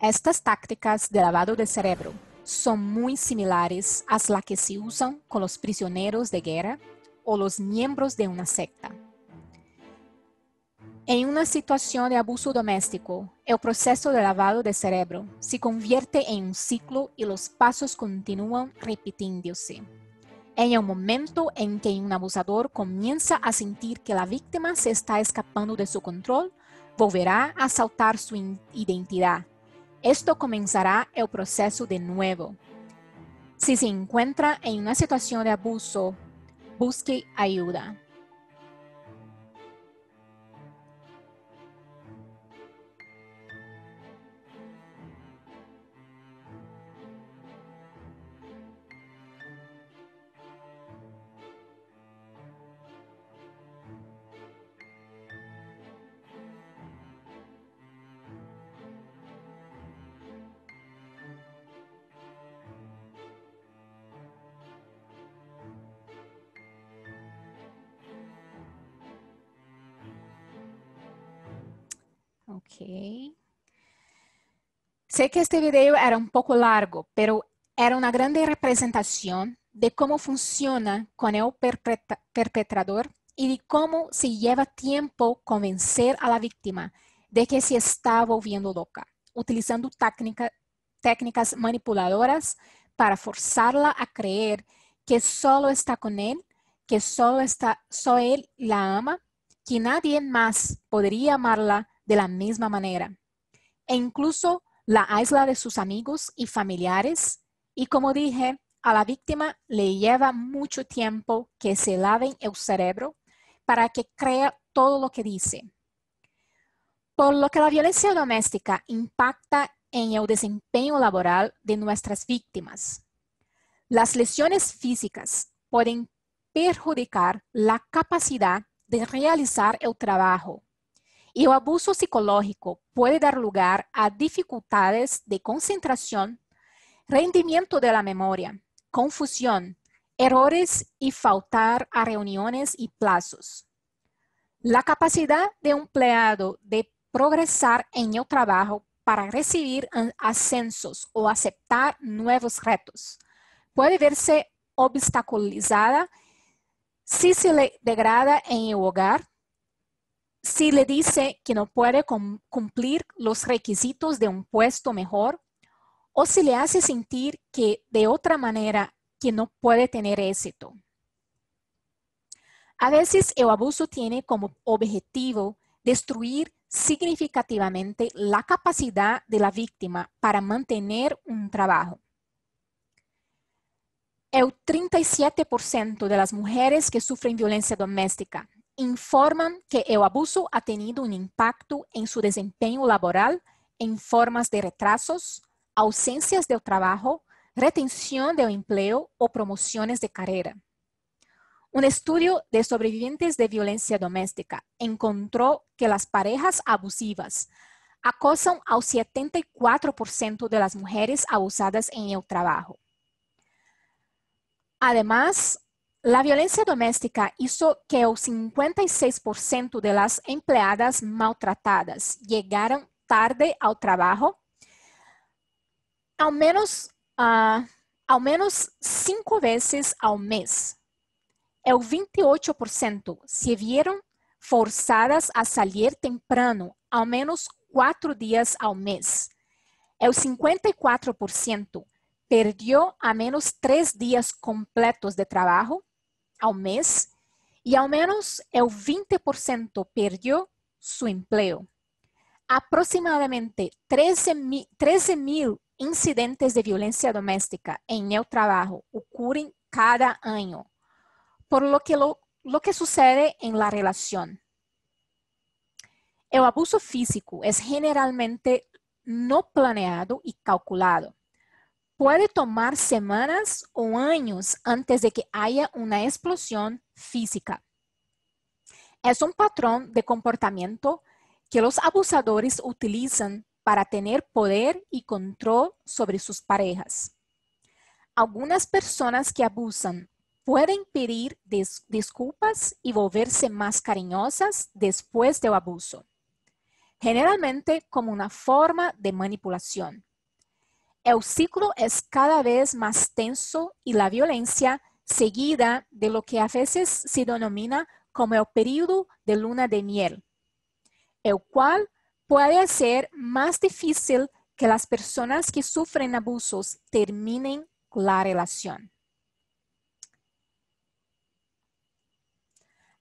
Estas tácticas de lavado de cerebro son muy similares a las que se usan con los prisioneros de guerra o los miembros de una secta. En una situación de abuso doméstico, el proceso de lavado de cerebro se convierte en un ciclo y los pasos continúan repitiéndose en el momento en que un abusador comienza a sentir que la víctima se está escapando de su control, volverá a saltar su identidad. Esto comenzará el proceso de nuevo. Si se encuentra en una situación de abuso, busque ayuda. Sé que este video era un poco largo, pero era una grande representación de cómo funciona con el perpetrador y de cómo se lleva tiempo convencer a la víctima de que se está volviendo loca, utilizando técnicas manipuladoras para forzarla a creer que solo está con él, que solo, está, solo él la ama, que nadie más podría amarla de la misma manera, e incluso la aísla de sus amigos y familiares, y como dije, a la víctima le lleva mucho tiempo que se laven el cerebro para que crea todo lo que dice. Por lo que la violencia doméstica impacta en el desempeño laboral de nuestras víctimas. Las lesiones físicas pueden perjudicar la capacidad de realizar el trabajo, y el abuso psicológico puede dar lugar a dificultades de concentración, rendimiento de la memoria, confusión, errores y faltar a reuniones y plazos. La capacidad de un empleado de progresar en el trabajo para recibir ascensos o aceptar nuevos retos puede verse obstaculizada si se le degrada en el hogar si le dice que no puede cumplir los requisitos de un puesto mejor o si le hace sentir que de otra manera que no puede tener éxito. A veces el abuso tiene como objetivo destruir significativamente la capacidad de la víctima para mantener un trabajo. El 37% de las mujeres que sufren violencia doméstica informan que el abuso ha tenido un impacto en su desempeño laboral en formas de retrasos, ausencias del trabajo, retención del empleo o promociones de carrera. Un estudio de sobrevivientes de violencia doméstica encontró que las parejas abusivas acosan al 74% de las mujeres abusadas en el trabajo. Además, La violencia doméstica hizo que el 56% de las empleadas maltratadas llegaran tarde al trabajo. Al menos, uh, al menos cinco veces al mes. El 28% se vieron forzadas a salir temprano, al menos cuatro días al mes. El 54% perdió a menos tres días completos de trabajo al mes, y al menos el 20% perdió su empleo. Aproximadamente 13 mil, incidentes de violencia doméstica en el trabajo ocurren cada año, por lo que, lo que sucede en la relación. El abuso físico es generalmente no planeado y calculado. Puede tomar semanas o años antes de que haya una explosión física. Es un patrón de comportamiento que los abusadores utilizan para tener poder y control sobre sus parejas. Algunas personas que abusan pueden pedir disculpas y volverse más cariñosas después del abuso, generalmente como una forma de manipulación. El ciclo es cada vez más tenso y la violencia seguida de lo que a veces se denomina como el periodo de luna de miel, el cual puede ser más difícil que las personas que sufren abusos terminen la relación.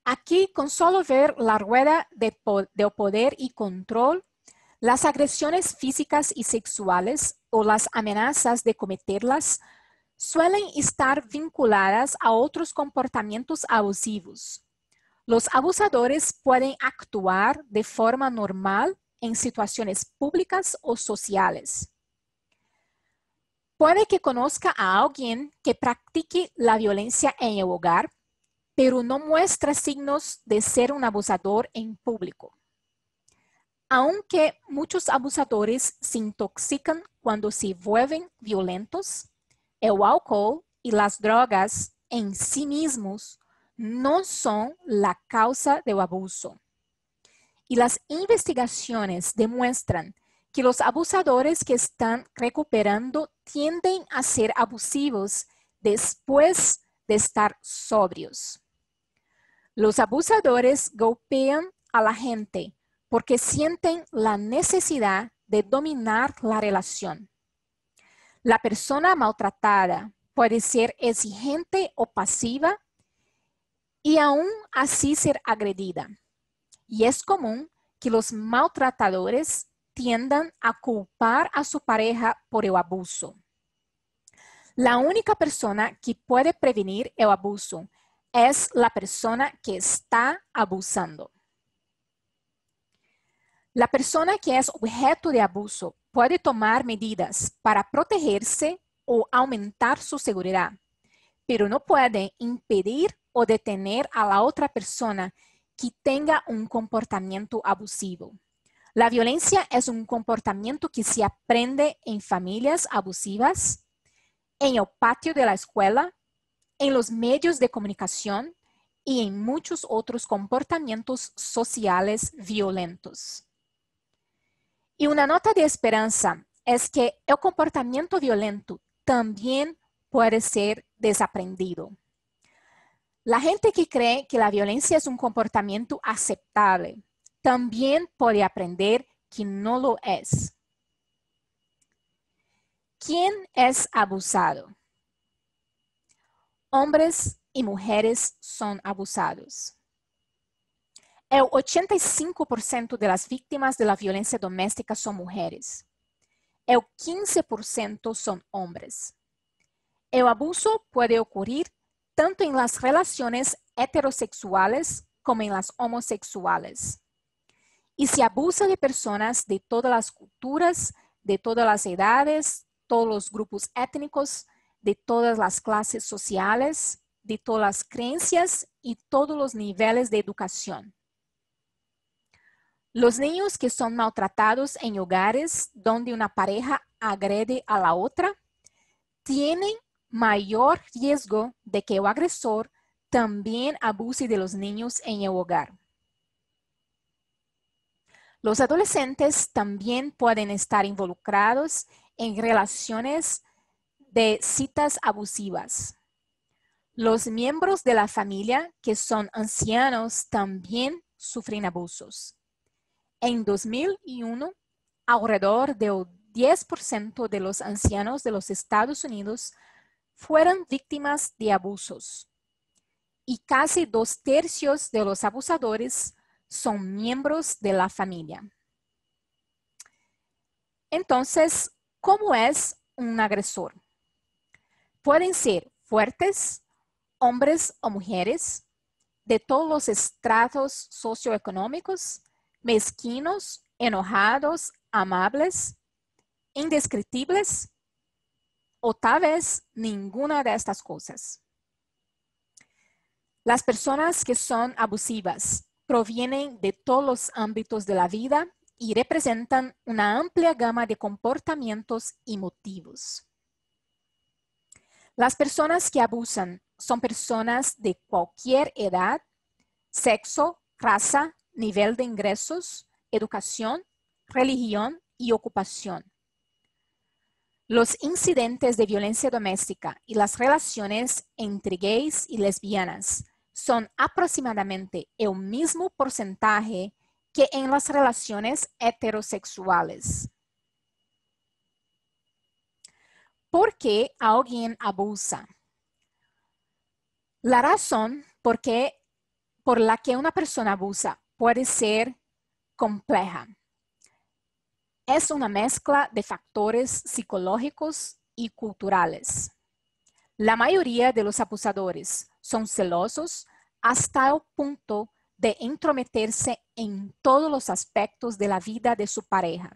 Aquí con solo ver la rueda de, del poder y control las agresiones físicas y sexuales o las amenazas de cometerlas suelen estar vinculadas a otros comportamientos abusivos. Los abusadores pueden actuar de forma normal en situaciones públicas o sociales. Puede que conozca a alguien que practique la violencia en el hogar, pero no muestra signos de ser un abusador en público. Aunque muchos abusadores se intoxican cuando se vuelven violentos, el alcohol y las drogas en sí mismos no son la causa del abuso. Y las investigaciones demuestran que los abusadores que están recuperando tienden a ser abusivos después de estar sobrios. Los abusadores golpean a la gente porque sienten la necesidad de dominar la relación. La persona maltratada puede ser exigente o pasiva y aún así ser agredida. Y es común que los maltratadores tiendan a culpar a su pareja por el abuso. La única persona que puede prevenir el abuso es la persona que está abusando. La persona que es objeto de abuso puede tomar medidas para protegerse o aumentar su seguridad, pero no puede impedir o detener a la otra persona que tenga un comportamiento abusivo. La violencia es un comportamiento que se aprende en familias abusivas, en el patio de la escuela, en los medios de comunicación y en muchos otros comportamientos sociales violentos. Y una nota de esperanza es que el comportamiento violento también puede ser desaprendido. La gente que cree que la violencia es un comportamiento aceptable también puede aprender que no lo es. ¿Quién es abusado? Hombres y mujeres son abusados. El 85% de las víctimas de la violencia doméstica son mujeres. El 15% son hombres. El abuso puede ocurrir tanto en las relaciones heterosexuales como en las homosexuales. Y se abusa de personas de todas las culturas, de todas las edades, todos los grupos étnicos, de todas las clases sociales, de todas las creencias y todos los niveles de educación. Los niños que son maltratados en hogares donde una pareja agrede a la otra tienen mayor riesgo de que el agresor también abuse de los niños en el hogar. Los adolescentes también pueden estar involucrados en relaciones de citas abusivas. Los miembros de la familia que son ancianos también sufren abusos. En 2001, alrededor del 10% de los ancianos de los Estados Unidos fueron víctimas de abusos y casi dos tercios de los abusadores son miembros de la familia. Entonces, ¿cómo es un agresor? Pueden ser fuertes, hombres o mujeres, de todos los estratos socioeconómicos, mezquinos, enojados, amables, indescriptibles o tal vez ninguna de estas cosas. Las personas que son abusivas provienen de todos los ámbitos de la vida y representan una amplia gama de comportamientos y motivos. Las personas que abusan son personas de cualquier edad, sexo, raza, nivel de ingresos, educación, religión y ocupación. Los incidentes de violencia doméstica y las relaciones entre gays y lesbianas son aproximadamente el mismo porcentaje que en las relaciones heterosexuales. ¿Por qué alguien abusa? La razón por, por la que una persona abusa puede ser compleja. Es una mezcla de factores psicológicos y culturales. La mayoría de los abusadores son celosos hasta el punto de entrometerse en todos los aspectos de la vida de su pareja,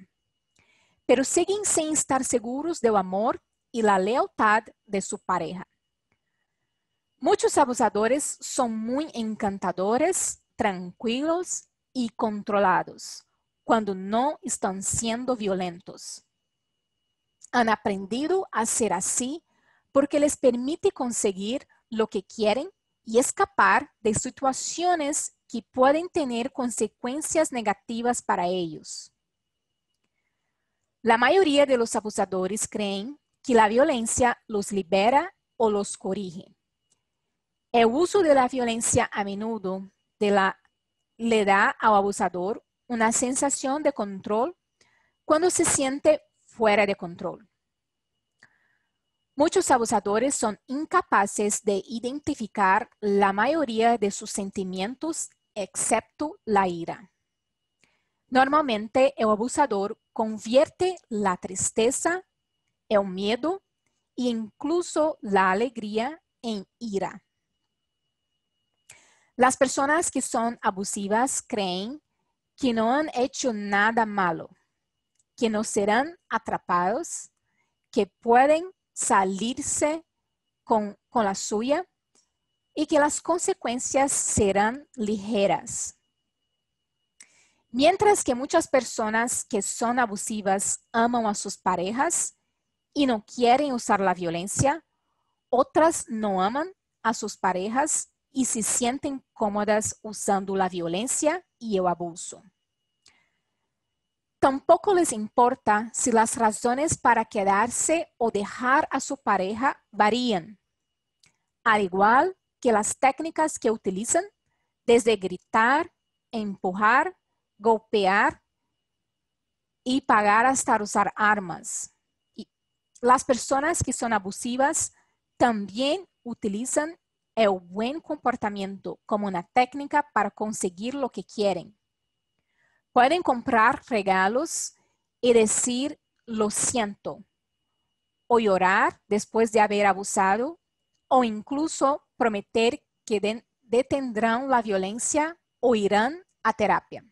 pero siguen sin estar seguros del amor y la lealtad de su pareja. Muchos abusadores son muy encantadores tranquilos y controlados cuando no están siendo violentos. Han aprendido a ser así porque les permite conseguir lo que quieren y escapar de situaciones que pueden tener consecuencias negativas para ellos. La mayoría de los abusadores creen que la violencia los libera o los corrige. El uso de la violencia a menudo le da al abusador una sensación de control cuando se siente fuera de control. Muchos abusadores son incapaces de identificar la mayoría de sus sentimientos excepto la ira. Normalmente el abusador convierte la tristeza, el miedo e incluso la alegría en ira. Las personas que son abusivas creen que no han hecho nada malo, que no serán atrapados, que pueden salirse con, la suya y que las consecuencias serán ligeras. Mientras que muchas personas que son abusivas aman a sus parejas y no quieren usar la violencia, otras no aman a sus parejas y se sienten cómodas usando la violencia y el abuso. Tampoco les importa si las razones para quedarse o dejar a su pareja varían, al igual que las técnicas que utilizan, desde gritar, empujar, golpear y pagar hasta usar armas. Y las personas que son abusivas también utilizan el buen comportamiento como una técnica para conseguir lo que quieren. Pueden comprar regalos y decir lo siento, o llorar después de haber abusado, o incluso prometer que detendrán la violencia o irán a terapia.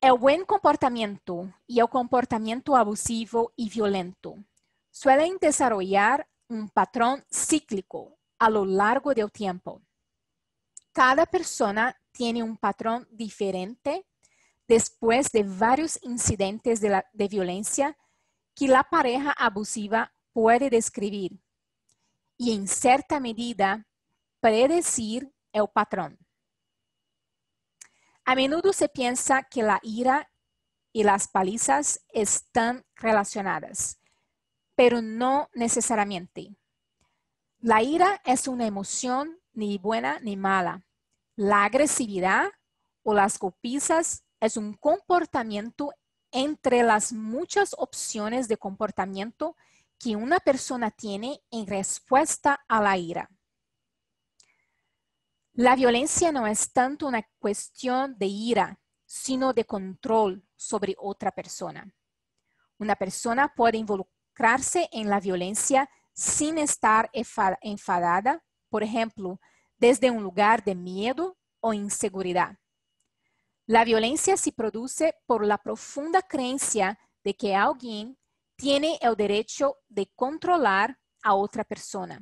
El buen comportamiento y el comportamiento abusivo y violento suelen desarrollar un patrón cíclico a lo largo del tiempo. Cada persona tiene un patrón diferente después de varios incidentes de, de violencia que la pareja abusiva puede describir y en cierta medida predecir el patrón. A menudo se piensa que la ira y las palizas están relacionadas, pero no necesariamente. La ira es una emoción ni buena ni mala. La agresividad o las copizas es un comportamiento entre las muchas opciones de comportamiento que una persona tiene en respuesta a la ira. La violencia no es tanto una cuestión de ira, sino de control sobre otra persona. Una persona puede involucrar en la violencia sin estar enfadada, por ejemplo, desde un lugar de miedo o inseguridad. La violencia se produce por la profunda creencia de que alguien tiene el derecho de controlar a otra persona.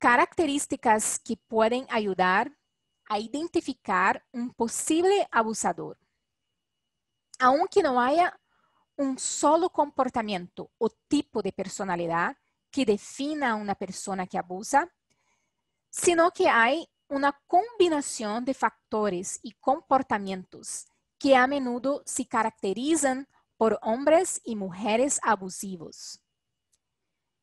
Características que pueden ayudar a identificar un posible abusador. Aunque no haya un solo comportamiento o tipo de personalidad que defina a una persona que abusa, sino que hay una combinación de factores y comportamientos que a menudo se caracterizan por hombres y mujeres abusivos.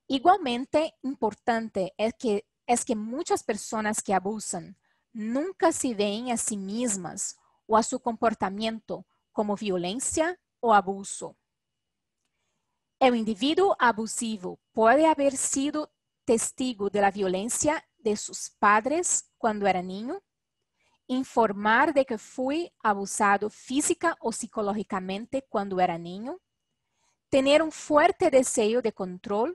Igualmente importante es que, es que muchas personas que abusan nunca se ven a sí mismas o a su comportamiento como violencia o abuso. O é indivíduo abusivo pode haber sido testigo de la violência de seus padres quando era niño, informar de que foi abusado física ou psicológicamente quando era niño, Ter um forte desejo de controle,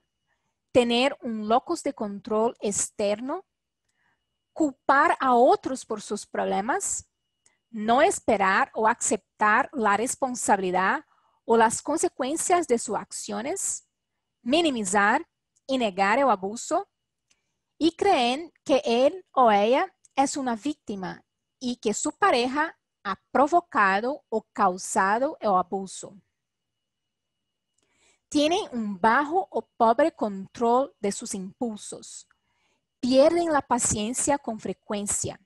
Ter um locus de controle externo, culpar a outros por seus problemas, não esperar ou aceitar a responsabilidade o las consecuencias de sus acciones, minimizar y negar el abuso, y creen que él o ella es una víctima y que su pareja ha provocado o causado el abuso. Tienen un bajo o pobre control de sus impulsos. Pierden la paciencia con frecuencia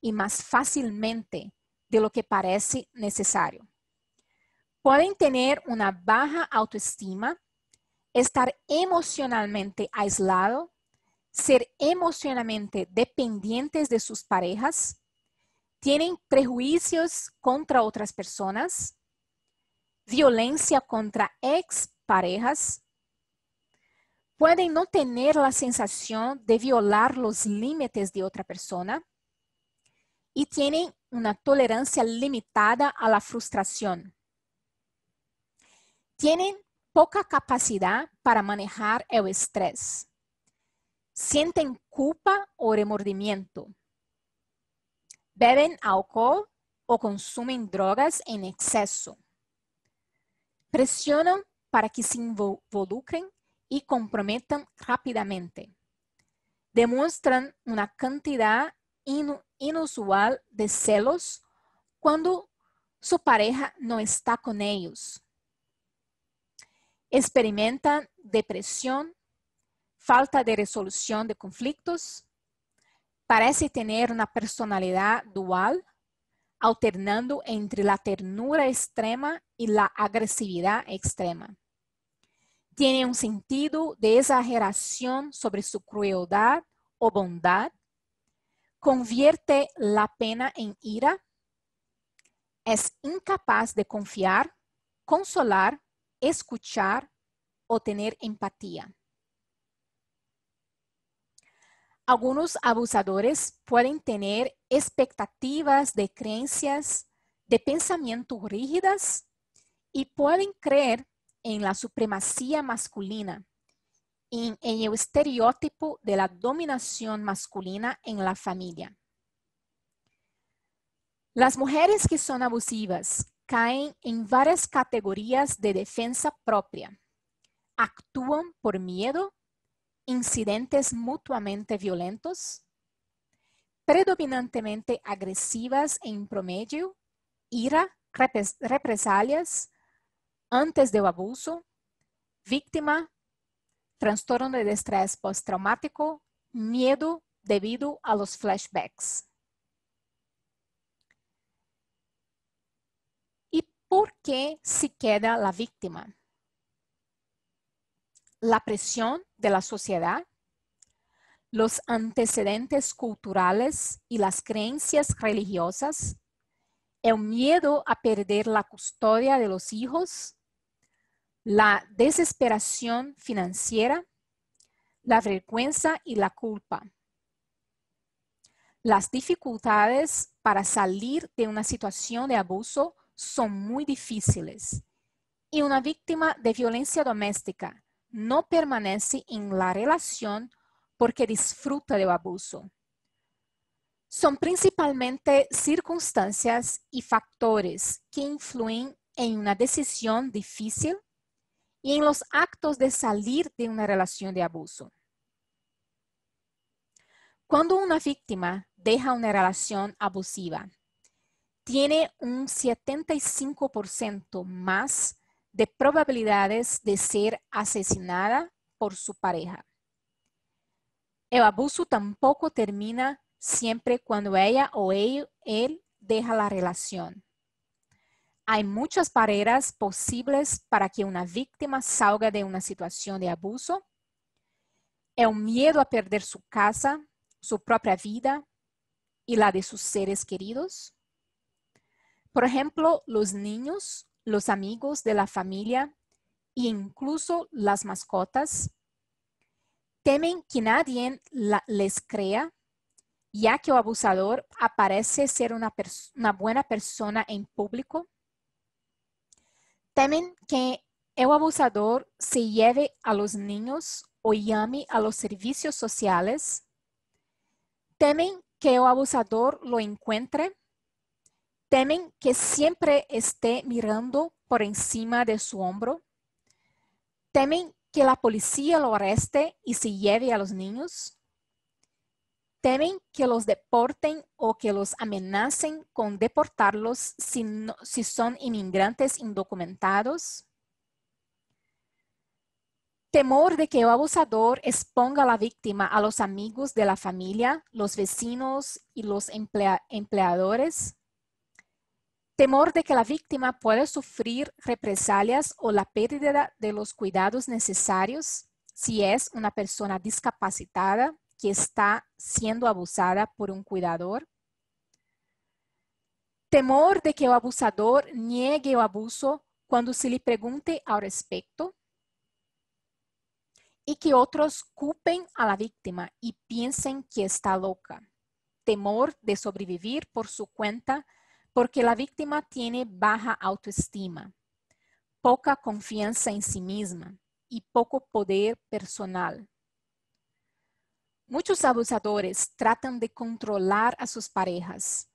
y más fácilmente de lo que parece necesario. Pueden tener una baja autoestima, estar emocionalmente aislado, ser emocionalmente dependientes de sus parejas, tienen prejuicios contra otras personas, violencia contra ex parejas, pueden no tener la sensación de violar los límites de otra persona y tienen una tolerancia limitada a la frustración. Tienen poca capacidad para manejar el estrés. Sienten culpa o remordimiento. Beben alcohol o consumen drogas en exceso. Presionan para que se involucren y comprometan rápidamente. Demuestran una cantidad inusual de celos cuando su pareja no está con ellos experimentan depresión, falta de resolución de conflictos, parece tener una personalidad dual, alternando entre la ternura extrema y la agresividad extrema. Tiene un sentido de exageración sobre su crueldad o bondad. Convierte la pena en ira. Es incapaz de confiar, consolar escuchar o tener empatía. Algunos abusadores pueden tener expectativas de creencias de pensamientos rígidas y pueden creer en la supremacía masculina, y en el estereotipo de la dominación masculina en la familia. Las mujeres que son abusivas caen en varias categorías de defensa propia. Actúan por miedo, incidentes mutuamente violentos, predominantemente agresivas en promedio, ira, represalias, antes del abuso, víctima, trastorno de estrés postraumático, miedo debido a los flashbacks. qué se queda la víctima? La presión de la sociedad, los antecedentes culturales y las creencias religiosas, el miedo a perder la custodia de los hijos, la desesperación financiera, la vergüenza y la culpa, las dificultades para salir de una situación de abuso son muy difíciles y una víctima de violencia doméstica no permanece en la relación porque disfruta del abuso. Son principalmente circunstancias y factores que influyen en una decisión difícil y en los actos de salir de una relación de abuso. Cuando una víctima deja una relación abusiva, tiene un 75% más de probabilidades de ser asesinada por su pareja. El abuso tampoco termina siempre cuando ella o él, deja la relación. Hay muchas barreras posibles para que una víctima salga de una situación de abuso. El miedo a perder su casa, su propia vida y la de sus seres queridos por ejemplo, los niños, los amigos de la familia e incluso las mascotas temen que nadie les crea, ya que el abusador aparece ser una buena persona en público. Temen que el abusador se lleve a los niños o llame a los servicios sociales. Temen que el abusador lo encuentre temen que siempre esté mirando por encima de su hombro, temen que la policía lo arreste y se lleve a los niños, temen que los deporten o que los amenacen con deportarlos si, son inmigrantes indocumentados, temor de que el abusador exponga a la víctima a los amigos de la familia, los vecinos y los empleadores, temor de que la víctima pueda sufrir represalias o la pérdida de los cuidados necesarios si es una persona discapacitada que está siendo abusada por un cuidador. Temor de que el abusador niegue el abuso cuando se le pregunte al respecto y que otros culpen a la víctima y piensen que está loca. Temor de sobrevivir por su cuenta porque la víctima tiene baja autoestima, poca confianza en sí misma y poco poder personal. Muchos abusadores tratan de controlar a sus parejas,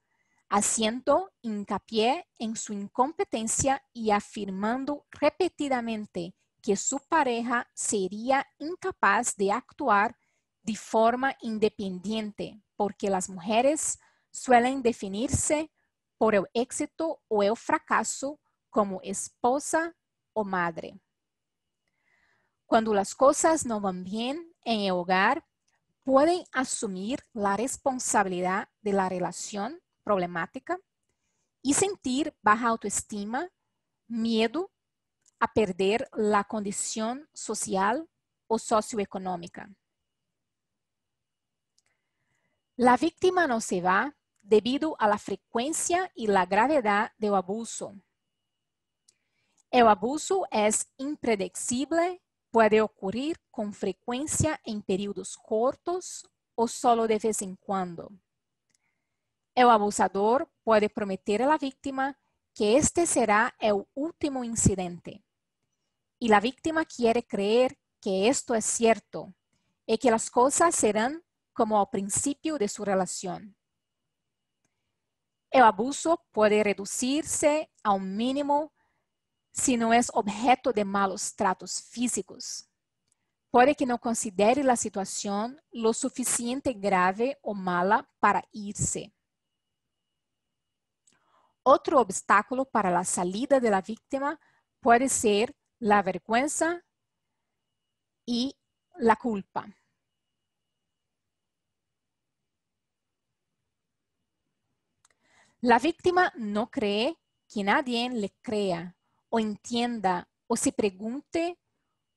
haciendo hincapié en su incompetencia y afirmando repetidamente que su pareja sería incapaz de actuar de forma independiente, porque las mujeres suelen definirse por el éxito o el fracaso como esposa o madre. Cuando las cosas no van bien en el hogar, pueden asumir la responsabilidad de la relación problemática y sentir baja autoestima, miedo a perder la condición social o socioeconómica. La víctima no se va debido a la frecuencia y la gravedad del abuso. El abuso es impredecible, puede ocurrir con frecuencia en periodos cortos o solo de vez en cuando. El abusador puede prometer a la víctima que este será el último incidente. Y la víctima quiere creer que esto es cierto y que las cosas serán como al principio de su relación. El abuso puede reducirse a un mínimo si no es objeto de malos tratos físicos. Puede que no considere la situación lo suficiente grave o mala para irse. Otro obstáculo para la salida de la víctima puede ser la vergüenza y la culpa. La víctima no cree que nadie le crea o entienda o se pregunte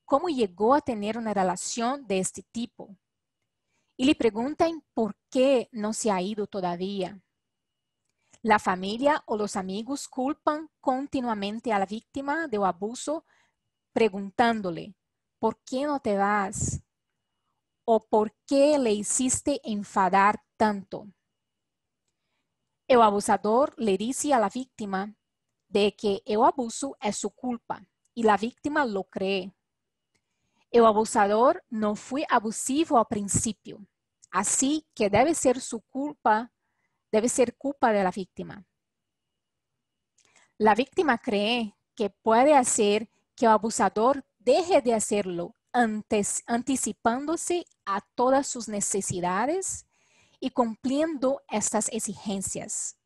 cómo llegó a tener una relación de este tipo. Y le preguntan por qué no se ha ido todavía. La familia o los amigos culpan continuamente a la víctima del abuso preguntándole, ¿por qué no te vas? ¿O por qué le hiciste enfadar tanto? El abusador le dice a la víctima de que el abuso es su culpa y la víctima lo cree. El abusador no fue abusivo al principio, así que debe ser su culpa, debe ser culpa de la víctima. La víctima cree que puede hacer que el abusador deje de hacerlo antes, anticipándose a todas sus necesidades y cumpliendo estas exigencias.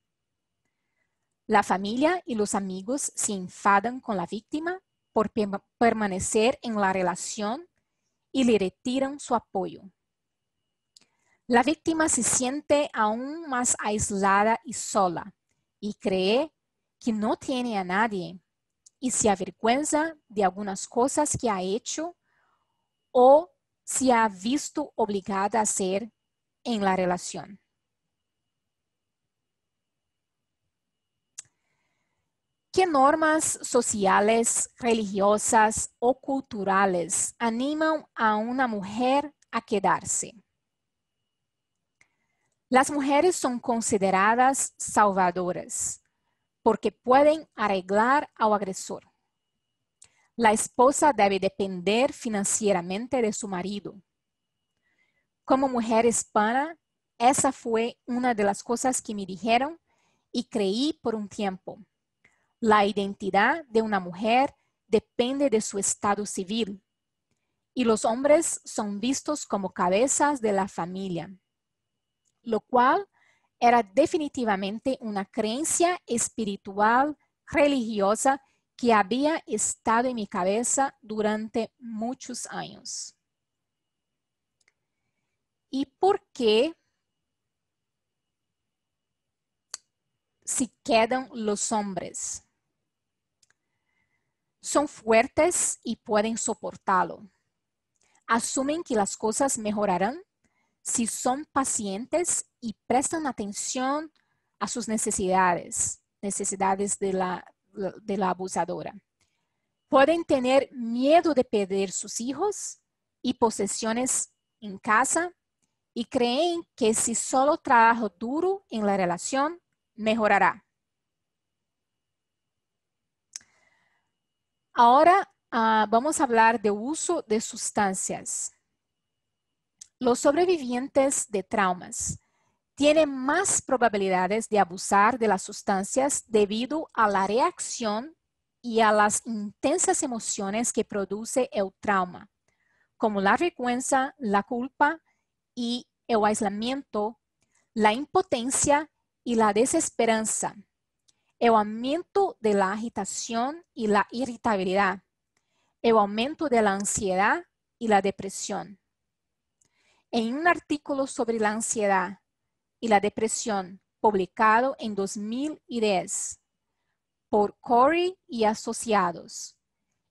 La familia y los amigos se enfadan con la víctima por permanecer en la relación y le retiran su apoyo. La víctima se siente aún más aislada y sola y cree que no tiene a nadie y se avergüenza de algunas cosas que ha hecho o se ha visto obligada a hacer en la relación. ¿Qué normas sociales, religiosas o culturales animan a una mujer a quedarse? Las mujeres son consideradas salvadoras porque pueden arreglar al agresor. La esposa debe depender financieramente de su marido como mujer hispana, esa fue una de las cosas que me dijeron y creí por un tiempo. La identidad de una mujer depende de su estado civil y los hombres son vistos como cabezas de la familia, lo cual era definitivamente una creencia espiritual religiosa que había estado en mi cabeza durante muchos años y por qué se quedan los hombres. Son fuertes y pueden soportarlo. Asumen que las cosas mejorarán si son pacientes y prestan atención a sus necesidades, necesidades de la, de la abusadora. Pueden tener miedo de perder sus hijos y posesiones en casa y creen que si solo trabajo duro en la relación, mejorará. Ahora ah, vamos a hablar de uso de sustancias. Los sobrevivientes de traumas tienen más probabilidades de abusar de las sustancias debido a la reacción y a las intensas emociones que produce el trauma, como la frecuencia, la culpa, y el aislamiento, la impotencia y la desesperanza, el aumento de la agitación y la irritabilidad, el aumento de la ansiedad y la depresión. En un artículo sobre la ansiedad y la depresión publicado en 2010 por Corey y asociados,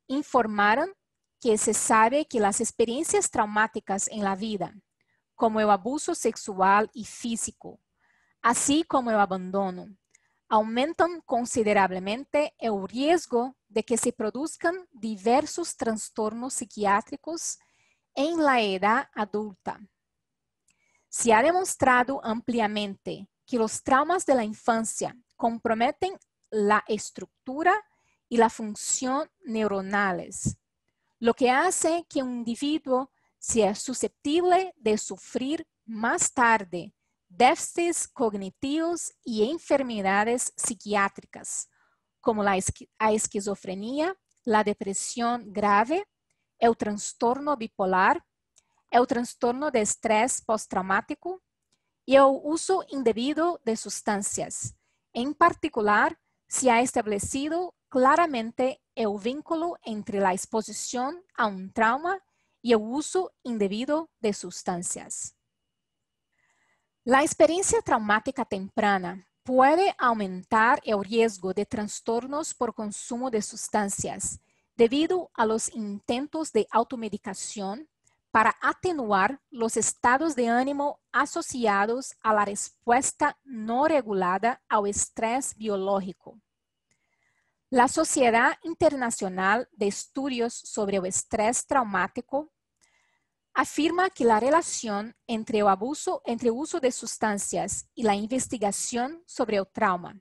informaron que se sabe que las experiencias traumáticas en la vida como el abuso sexual y e físico, así como el abandono, aumentan considerablemente el riesgo de que se produzcan diversos trastornos psiquiátricos en em la edad adulta. Se ha demostrado ampliamente que los traumas de la infancia comprometen la estructura y la función neuronales, lo que hace que un individuo si es susceptible de sufrir más tarde déficits cognitivos y enfermedades psiquiátricas, como la, esquizofrenia, la depresión grave, el trastorno bipolar, el trastorno de estrés postraumático y el uso indebido de sustancias, en particular se ha establecido claramente el vínculo entre la exposición a un trauma y el uso indebido de sustancias. La experiencia traumática temprana puede aumentar el riesgo de trastornos por consumo de sustancias debido a los intentos de automedicación para atenuar los estados de ánimo asociados a la respuesta no regulada al estrés biológico. La Sociedad Internacional de Estudios sobre el Estrés Traumático afirma que la relación entre el abuso, entre uso de sustancias y la investigación sobre el trauma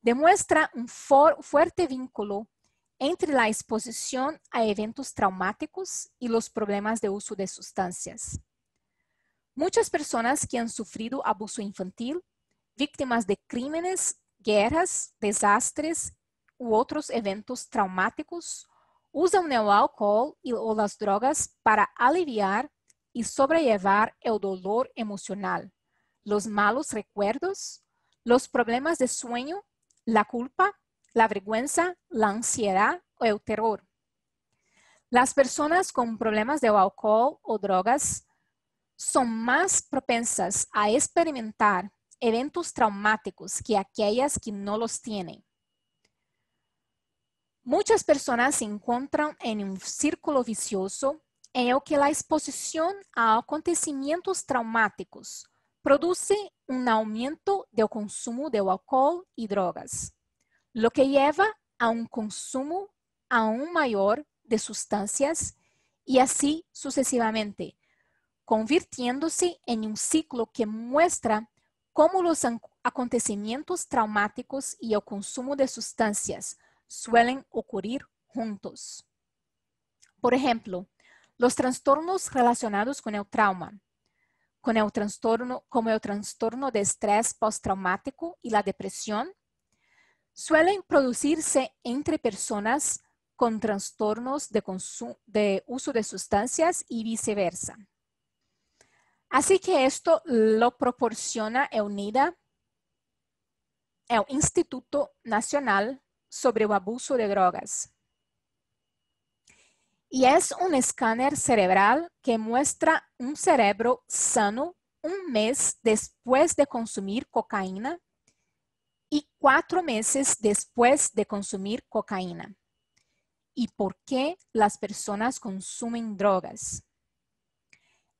demuestra un fuerte vínculo entre la exposición a eventos traumáticos y los problemas de uso de sustancias. Muchas personas que han sufrido abuso infantil, víctimas de crímenes, guerras, desastres u otros eventos traumáticos Usan el alcohol y, las drogas para aliviar y sobrellevar el dolor emocional, los malos recuerdos, los problemas de sueño, la culpa, la vergüenza, la ansiedad o el terror. Las personas con problemas de alcohol o drogas son más propensas a experimentar eventos traumáticos que aquellas que no los tienen. Muchas personas se encuentran en un círculo vicioso en el que la exposición a acontecimientos traumáticos produce un aumento del consumo de alcohol y drogas, lo que lleva a un consumo aún mayor de sustancias y así sucesivamente, convirtiéndose en un ciclo que muestra cómo los acontecimientos traumáticos y el consumo de sustancias suelen ocurrir juntos. Por ejemplo, los trastornos relacionados con el trauma, con el trastorno, como el trastorno de estrés postraumático y la depresión, suelen producirse entre personas con trastornos de, de uso de sustancias y viceversa. Así que esto lo proporciona el NIDA, el Instituto Nacional sobre el abuso de drogas. Y es un escáner cerebral que muestra un cerebro sano un mes después de consumir cocaína y cuatro meses después de consumir cocaína. ¿Y por qué las personas consumen drogas?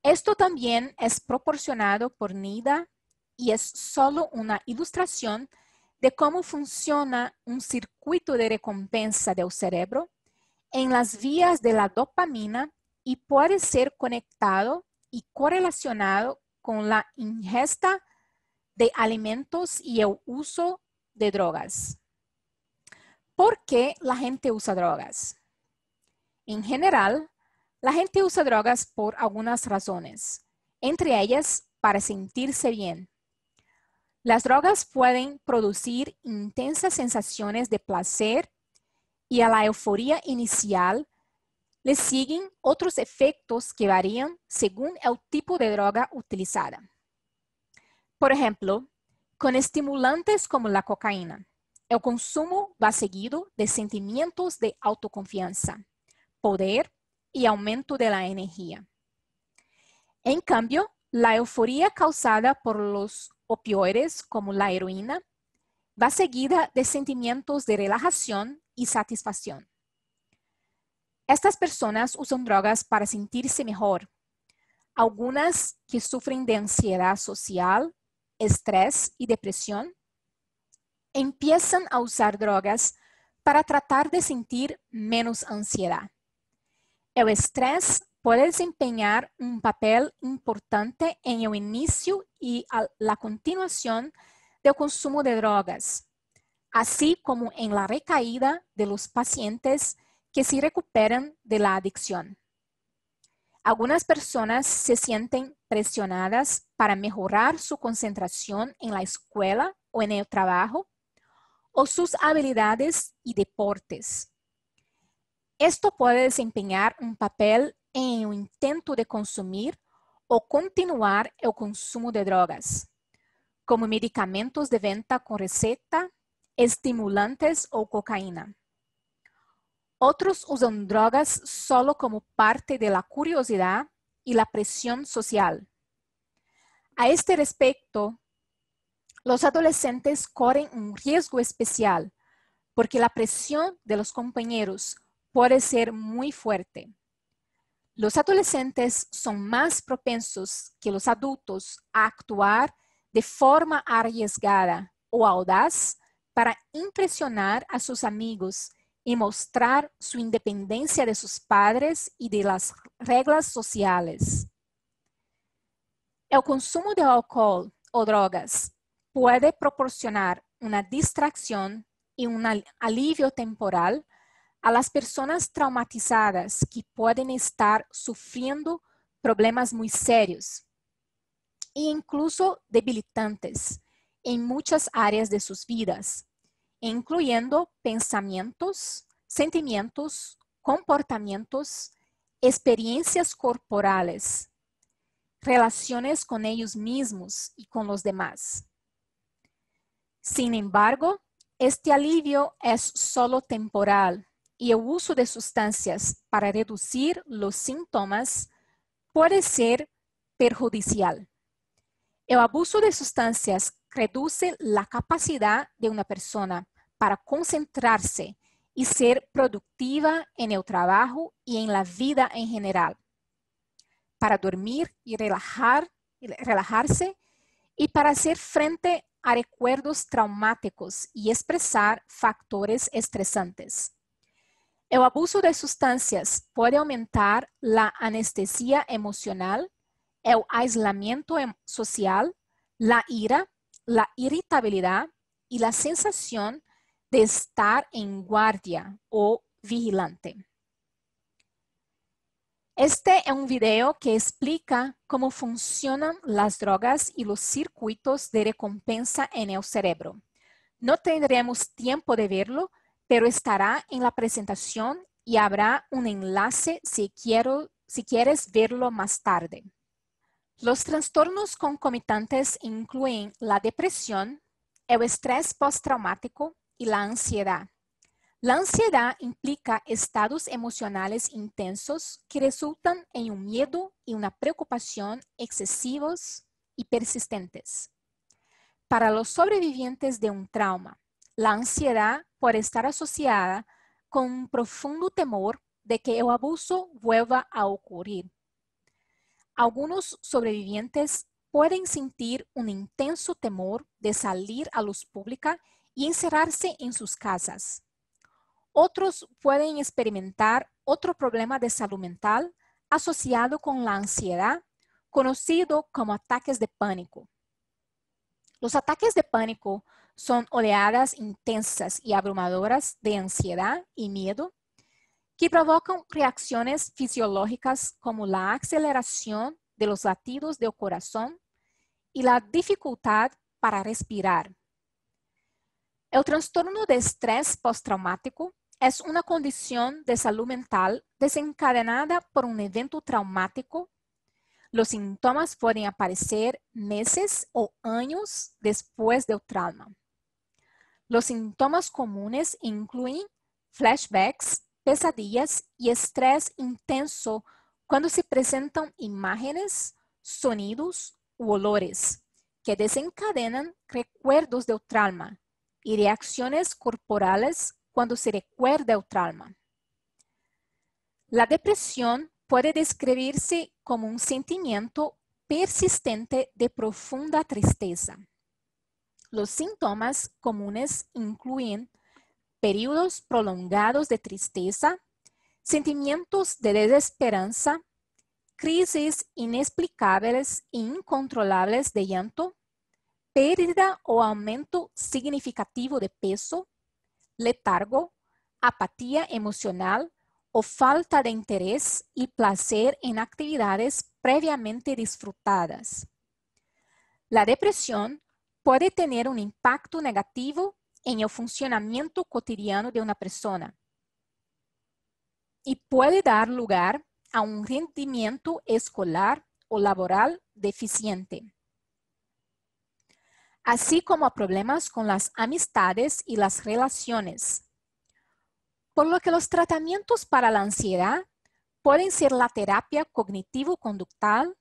Esto también es proporcionado por NIDA y es solo una ilustración de cómo funciona un circuito de recompensa del cerebro en las vías de la dopamina y puede ser conectado y correlacionado con la ingesta de alimentos y el uso de drogas. ¿Por qué la gente usa drogas? En general, la gente usa drogas por algunas razones, entre ellas para sentirse bien, las drogas pueden producir intensas sensaciones de placer y a la euforia inicial le siguen otros efectos que varían según el tipo de droga utilizada. Por ejemplo, con estimulantes como la cocaína, el consumo va seguido de sentimientos de autoconfianza, poder y aumento de la energía. En cambio, la euforia causada por los o como la heroína, va seguida de sentimientos de relajación y satisfacción. Estas personas usan drogas para sentirse mejor. Algunas que sufren de ansiedad social, estrés y depresión empiezan a usar drogas para tratar de sentir menos ansiedad. El estrés puede desempeñar un papel importante en el inicio y la continuación del consumo de drogas, así como en la recaída de los pacientes que se recuperan de la adicción. Algunas personas se sienten presionadas para mejorar su concentración en la escuela o en el trabajo o sus habilidades y deportes. Esto puede desempeñar un papel en el intento de consumir o continuar el consumo de drogas, como medicamentos de venta con receta, estimulantes o cocaína. Otros usan drogas solo como parte de la curiosidad y la presión social. A este respecto, los adolescentes corren un riesgo especial porque la presión de los compañeros puede ser muy fuerte. Los adolescentes son más propensos que los adultos a actuar de forma arriesgada o audaz para impresionar a sus amigos y mostrar su independencia de sus padres y de las reglas sociales. El consumo de alcohol o drogas puede proporcionar una distracción y un alivio temporal a las personas traumatizadas que pueden estar sufriendo problemas muy serios e incluso debilitantes en muchas áreas de sus vidas, incluyendo pensamientos, sentimientos, comportamientos, experiencias corporales, relaciones con ellos mismos y con los demás. Sin embargo, este alivio es solo temporal y el uso de sustancias para reducir los síntomas puede ser perjudicial. El abuso de sustancias reduce la capacidad de una persona para concentrarse y ser productiva en el trabajo y en la vida en general, para dormir y relajarse y para hacer frente a recuerdos traumáticos y expresar factores estresantes. El abuso de sustancias puede aumentar la anestesia emocional, el aislamiento em-, social, la ira, la irritabilidad y la sensación de estar en guardia o vigilante. Este es un video que explica cómo funcionan las drogas y los circuitos de recompensa en el cerebro. No tendremos tiempo de verlo, pero estará en la presentación y habrá un enlace si, quiero, si quieres verlo más tarde. Los trastornos concomitantes incluyen la depresión, el estrés postraumático y la ansiedad. La ansiedad implica estados emocionales intensos que resultan en un miedo y una preocupación excesivos y persistentes. Para los sobrevivientes de un trauma, la ansiedad por estar asociada con un profundo temor de que el abuso vuelva a ocurrir. Algunos sobrevivientes pueden sentir un intenso temor de salir a luz pública y encerrarse en sus casas. Otros pueden experimentar otro problema de salud mental asociado con la ansiedad, conocido como ataques de pánico. Los ataques de pánico son oleadas intensas y abrumadoras de ansiedad y miedo que provocan reacciones fisiológicas como la aceleración de los latidos del corazón y la dificultad para respirar. El trastorno de estrés postraumático es una condición de salud mental desencadenada por un evento traumático. Los síntomas pueden aparecer meses o años después del trauma. Los síntomas comunes incluyen flashbacks, pesadillas y estrés intenso cuando se presentan imágenes, sonidos u olores que desencadenan recuerdos del trauma y reacciones corporales cuando se recuerda el trauma. La depresión puede describirse como un sentimiento persistente de profunda tristeza, los síntomas comunes incluyen periodos prolongados de tristeza, sentimientos de desesperanza, crisis inexplicables e incontrolables de llanto, pérdida o aumento significativo de peso, letargo, apatía emocional o falta de interés y placer en actividades previamente disfrutadas. La depresión puede tener un impacto negativo en el funcionamiento cotidiano de una persona y puede dar lugar a un rendimiento escolar o laboral deficiente, así como a problemas con las amistades y las relaciones. Por lo que los tratamientos para la ansiedad pueden ser la terapia cognitivo-conductal,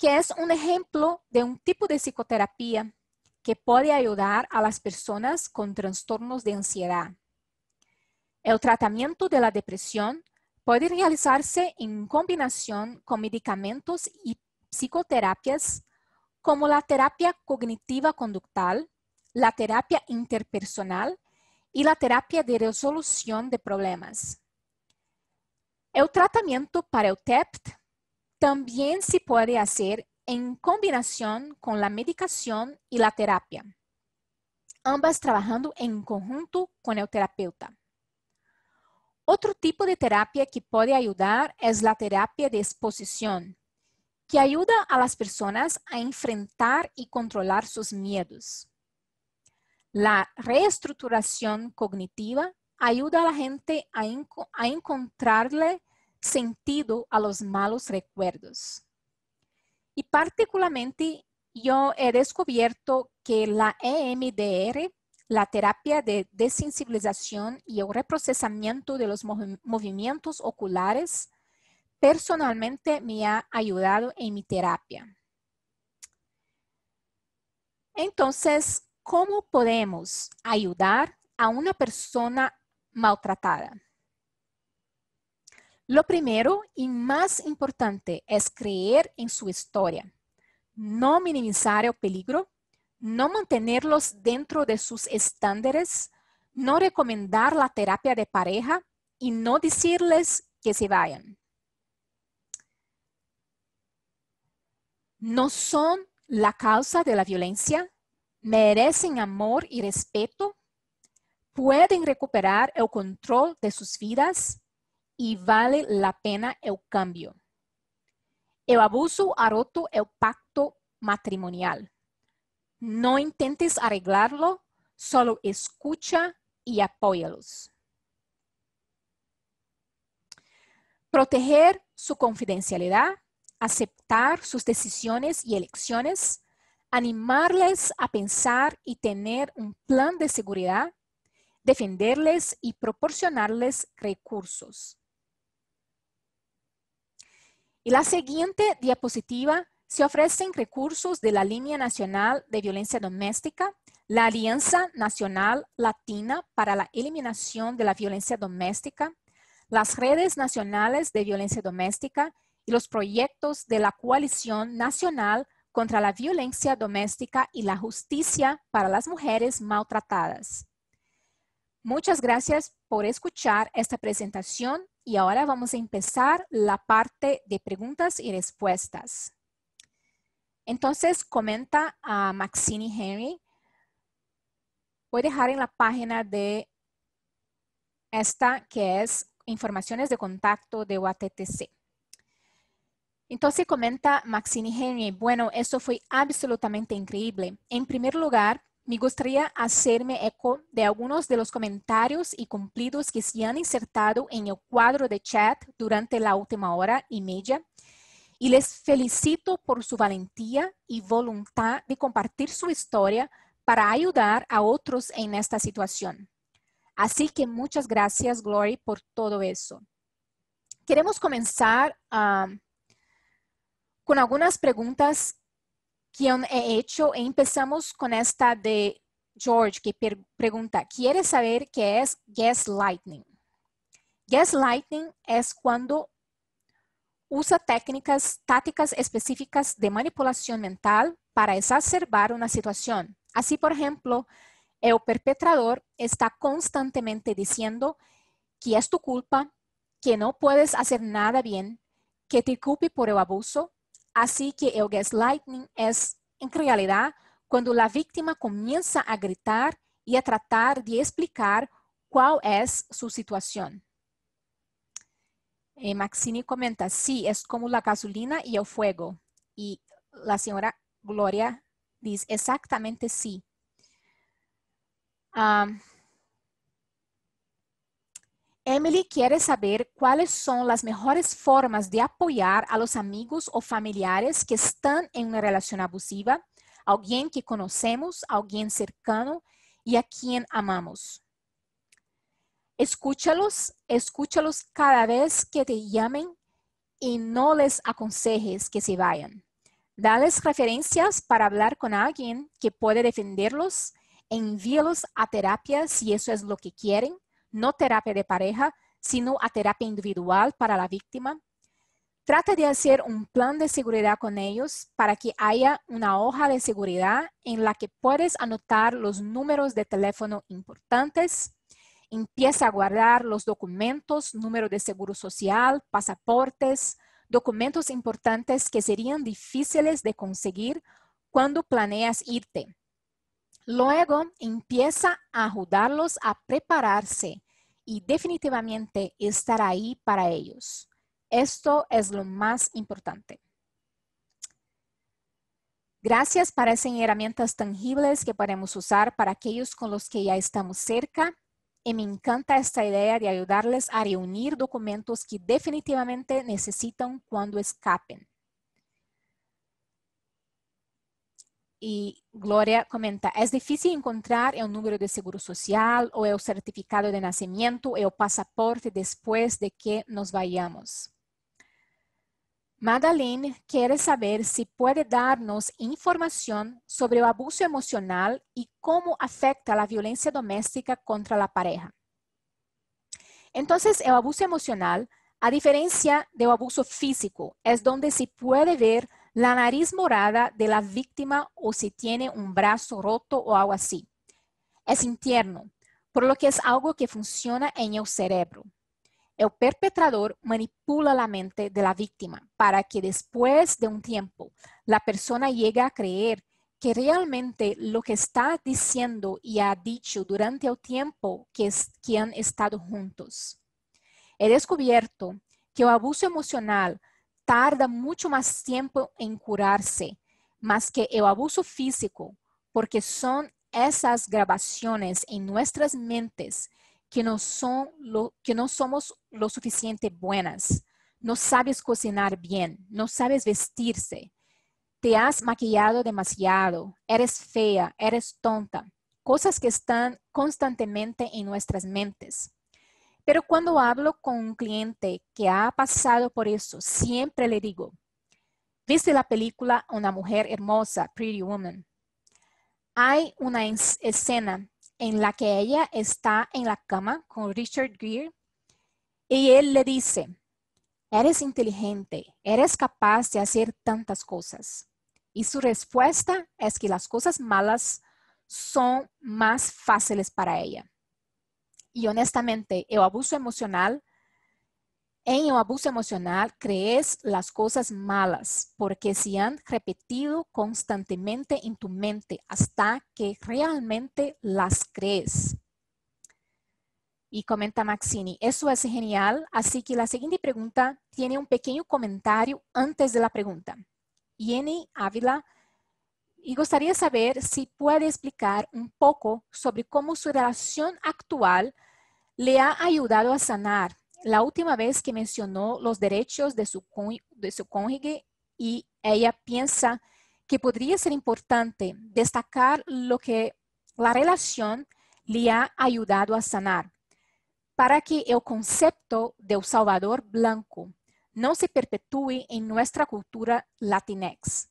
que es un ejemplo de un tipo de psicoterapia que puede ayudar a las personas con trastornos de ansiedad. El tratamiento de la depresión puede realizarse en combinación con medicamentos y psicoterapias como la terapia cognitiva conductal, la terapia interpersonal y la terapia de resolución de problemas. El tratamiento para el TEPT e también se puede hacer en combinación con la medicación y la terapia, ambas trabajando en conjunto con el terapeuta. Otro tipo de terapia que puede ayudar es la terapia de exposición, que ayuda a las personas a enfrentar y controlar sus miedos. La reestructuración cognitiva ayuda a la gente a, encontrarle sentido a los malos recuerdos. Y particularmente yo he descubierto que la EMDR, la terapia de desensibilización y el reprocesamiento de los movimientos oculares, personalmente me ha ayudado en mi terapia. Entonces, ¿cómo podemos ayudar a una persona maltratada? Lo primero y más importante es creer en su historia, no minimizar el peligro, no mantenerlos dentro de sus estándares, no recomendar la terapia de pareja y no decirles que se vayan. No son la causa de la violencia, merecen amor y respeto, pueden recuperar el control de sus vidas y vale la pena el cambio. El abuso ha roto el pacto matrimonial. No intentes arreglarlo, solo escucha y apóyalos. Proteger su confidencialidad, aceptar sus decisiones y elecciones, animarles a pensar y tener un plan de seguridad, defenderles y proporcionarles recursos. Y la siguiente diapositiva se ofrecen recursos de la Línea Nacional de Violencia Doméstica, la Alianza Nacional Latina para la Eliminación de la Violencia Doméstica, las redes nacionales de violencia doméstica y los proyectos de la Coalición Nacional contra la Violencia Doméstica y la Justicia para las Mujeres Maltratadas. Muchas gracias por escuchar esta presentación y ahora vamos a empezar la parte de preguntas y respuestas. Entonces comenta a Maxine Henry. Voy a dejar en la página de esta que es informaciones de contacto de UATTC. Entonces comenta Maxine Henry, bueno, eso fue absolutamente increíble. En primer lugar, me gustaría hacerme eco de algunos de los comentarios y cumplidos que se han insertado en el cuadro de chat durante la última hora y media y les felicito por su valentía y voluntad de compartir su historia para ayudar a otros en esta situación. Así que muchas gracias, Glory, por todo eso. Queremos comenzar ah, con algunas preguntas Quién he hecho e empezamos con esta de George que pregunta, ¿quiere saber qué es gaslighting? Gaslighting es cuando usa técnicas, tácticas específicas de manipulación mental para exacerbar una situación. Así, por ejemplo, el perpetrador está constantemente diciendo que es tu culpa, que no puedes hacer nada bien, que te culpe por el abuso, Así que el lightning es, en realidad, cuando la víctima comienza a gritar y a tratar de explicar cuál es su situación. Eh, Maxine comenta, sí, es como la gasolina y el fuego. Y la señora Gloria dice, exactamente sí. Ah, Emily quiere saber cuáles son las mejores formas de apoyar a los amigos o familiares que están en una relación abusiva, alguien que conocemos, alguien cercano y a quien amamos. Escúchalos, escúchalos cada vez que te llamen y no les aconsejes que se vayan. Dales referencias para hablar con alguien que puede defenderlos, envíalos a terapia si eso es lo que quieren no terapia de pareja, sino a terapia individual para la víctima. Trata de hacer un plan de seguridad con ellos para que haya una hoja de seguridad en la que puedes anotar los números de teléfono importantes. Empieza a guardar los documentos, número de seguro social, pasaportes, documentos importantes que serían difíciles de conseguir cuando planeas irte. Luego empieza a ayudarlos a prepararse y definitivamente estar ahí para ellos. Esto es lo más importante. Gracias parecen herramientas tangibles que podemos usar para aquellos con los que ya estamos cerca y me encanta esta idea de ayudarles a reunir documentos que definitivamente necesitan cuando escapen. Y Gloria comenta, es difícil encontrar el número de seguro social o el certificado de nacimiento, o el pasaporte después de que nos vayamos. Magdalene quiere saber si puede darnos información sobre el abuso emocional y cómo afecta la violencia doméstica contra la pareja. Entonces, el abuso emocional, a diferencia del abuso físico, es donde se puede ver la nariz morada de la víctima o si tiene un brazo roto o algo así. Es interno, por lo que es algo que funciona en el cerebro. El perpetrador manipula la mente de la víctima para que después de un tiempo la persona llegue a creer que realmente lo que está diciendo y ha dicho durante el tiempo que, que han estado juntos. He descubierto que el abuso emocional tarda mucho más tiempo en curarse, más que el abuso físico, porque son esas grabaciones en nuestras mentes que no, son que no somos lo suficiente buenas. No sabes cocinar bien, no sabes vestirse, te has maquillado demasiado, eres fea, eres tonta, cosas que están constantemente en nuestras mentes. Pero cuando hablo con un cliente que ha pasado por eso, siempre le digo, ¿viste la película Una mujer hermosa, Pretty Woman? Hay una escena en la que ella está en la cama con Richard Gere y él le dice, eres inteligente, eres capaz de hacer tantas cosas. Y su respuesta es que las cosas malas son más fáciles para ella. Y honestamente, el abuso emocional, en el abuso emocional crees las cosas malas porque se han repetido constantemente en tu mente hasta que realmente las crees. Y comenta Maxini, eso es genial. Así que la siguiente pregunta tiene un pequeño comentario antes de la pregunta. Jenny Ávila y gustaría saber si puede explicar un poco sobre cómo su relación actual le ha ayudado a sanar la última vez que mencionó los derechos de su, de cónyuge y ella piensa que podría ser importante destacar lo que la relación le ha ayudado a sanar para que el concepto de Salvador blanco no se perpetúe en nuestra cultura latinex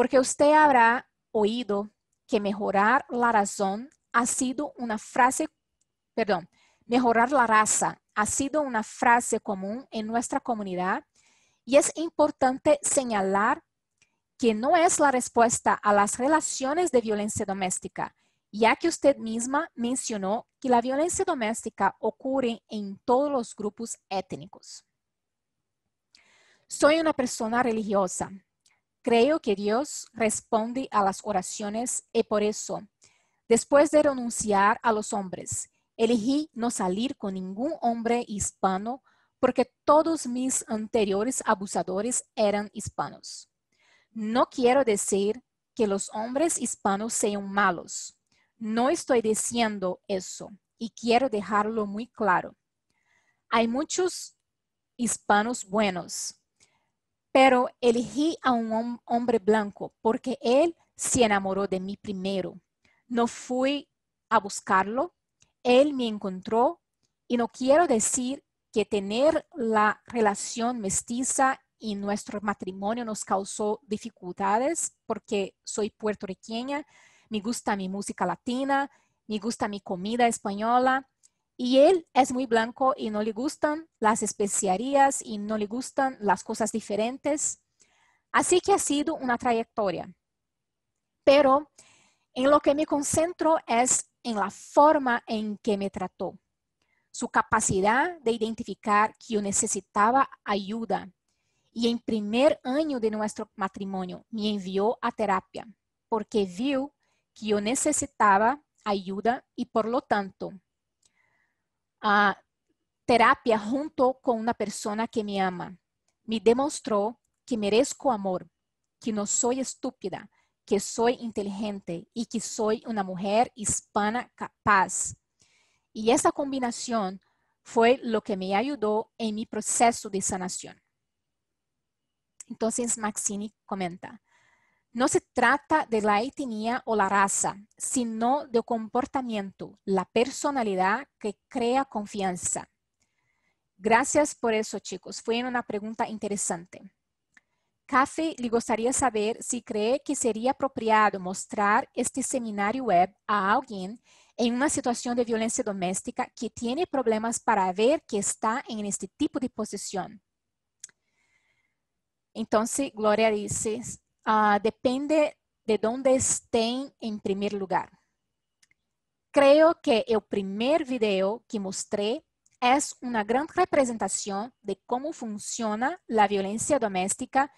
porque usted habrá oído que mejorar la razón ha sido una frase, perdón, mejorar la raza ha sido una frase común en nuestra comunidad y es importante señalar que no es la respuesta a las relaciones de violencia doméstica, ya que usted misma mencionó que la violencia doméstica ocurre en todos los grupos étnicos. Soy una persona religiosa, Creo que Dios responde a las oraciones y eh, por eso, después de renunciar a los hombres, elegí no salir con ningún hombre hispano porque todos mis anteriores abusadores eran hispanos. No quiero decir que los hombres hispanos sean malos. No estoy diciendo eso y quiero dejarlo muy claro. Hay muchos hispanos buenos, pero elegí a un hombre blanco porque él se enamoró de mí primero. No fui a buscarlo, él me encontró y no quiero decir que tener la relación mestiza y nuestro matrimonio nos causó dificultades porque soy puertorriqueña, me gusta mi música latina, me gusta mi comida española y él es muy blanco y no le gustan las especiarías y no le gustan las cosas diferentes. Así que ha sido una trayectoria. Pero en lo que me concentro es en la forma en que me trató, su capacidad de identificar que yo necesitaba ayuda. Y en primer año de nuestro matrimonio me envió a terapia porque vio que yo necesitaba ayuda y por lo tanto a terapia junto con una persona que me ama. Me demostró que merezco amor, que no soy estúpida, que soy inteligente y que soy una mujer hispana capaz. Y esa combinación fue lo que me ayudó en mi proceso de sanación. Entonces Maxini comenta, no se trata de la etnia o la raza, sino del comportamiento, la personalidad que crea confianza. Gracias por eso, chicos. Fue una pregunta interesante. Café le gustaría saber si cree que sería apropiado mostrar este seminario web a alguien en una situación de violencia doméstica que tiene problemas para ver que está en este tipo de posición. Entonces, Gloria dice, Ah, depende de dónde estén en primer lugar. Creo que el primer video que mostré es una gran representación de cómo funciona la violencia doméstica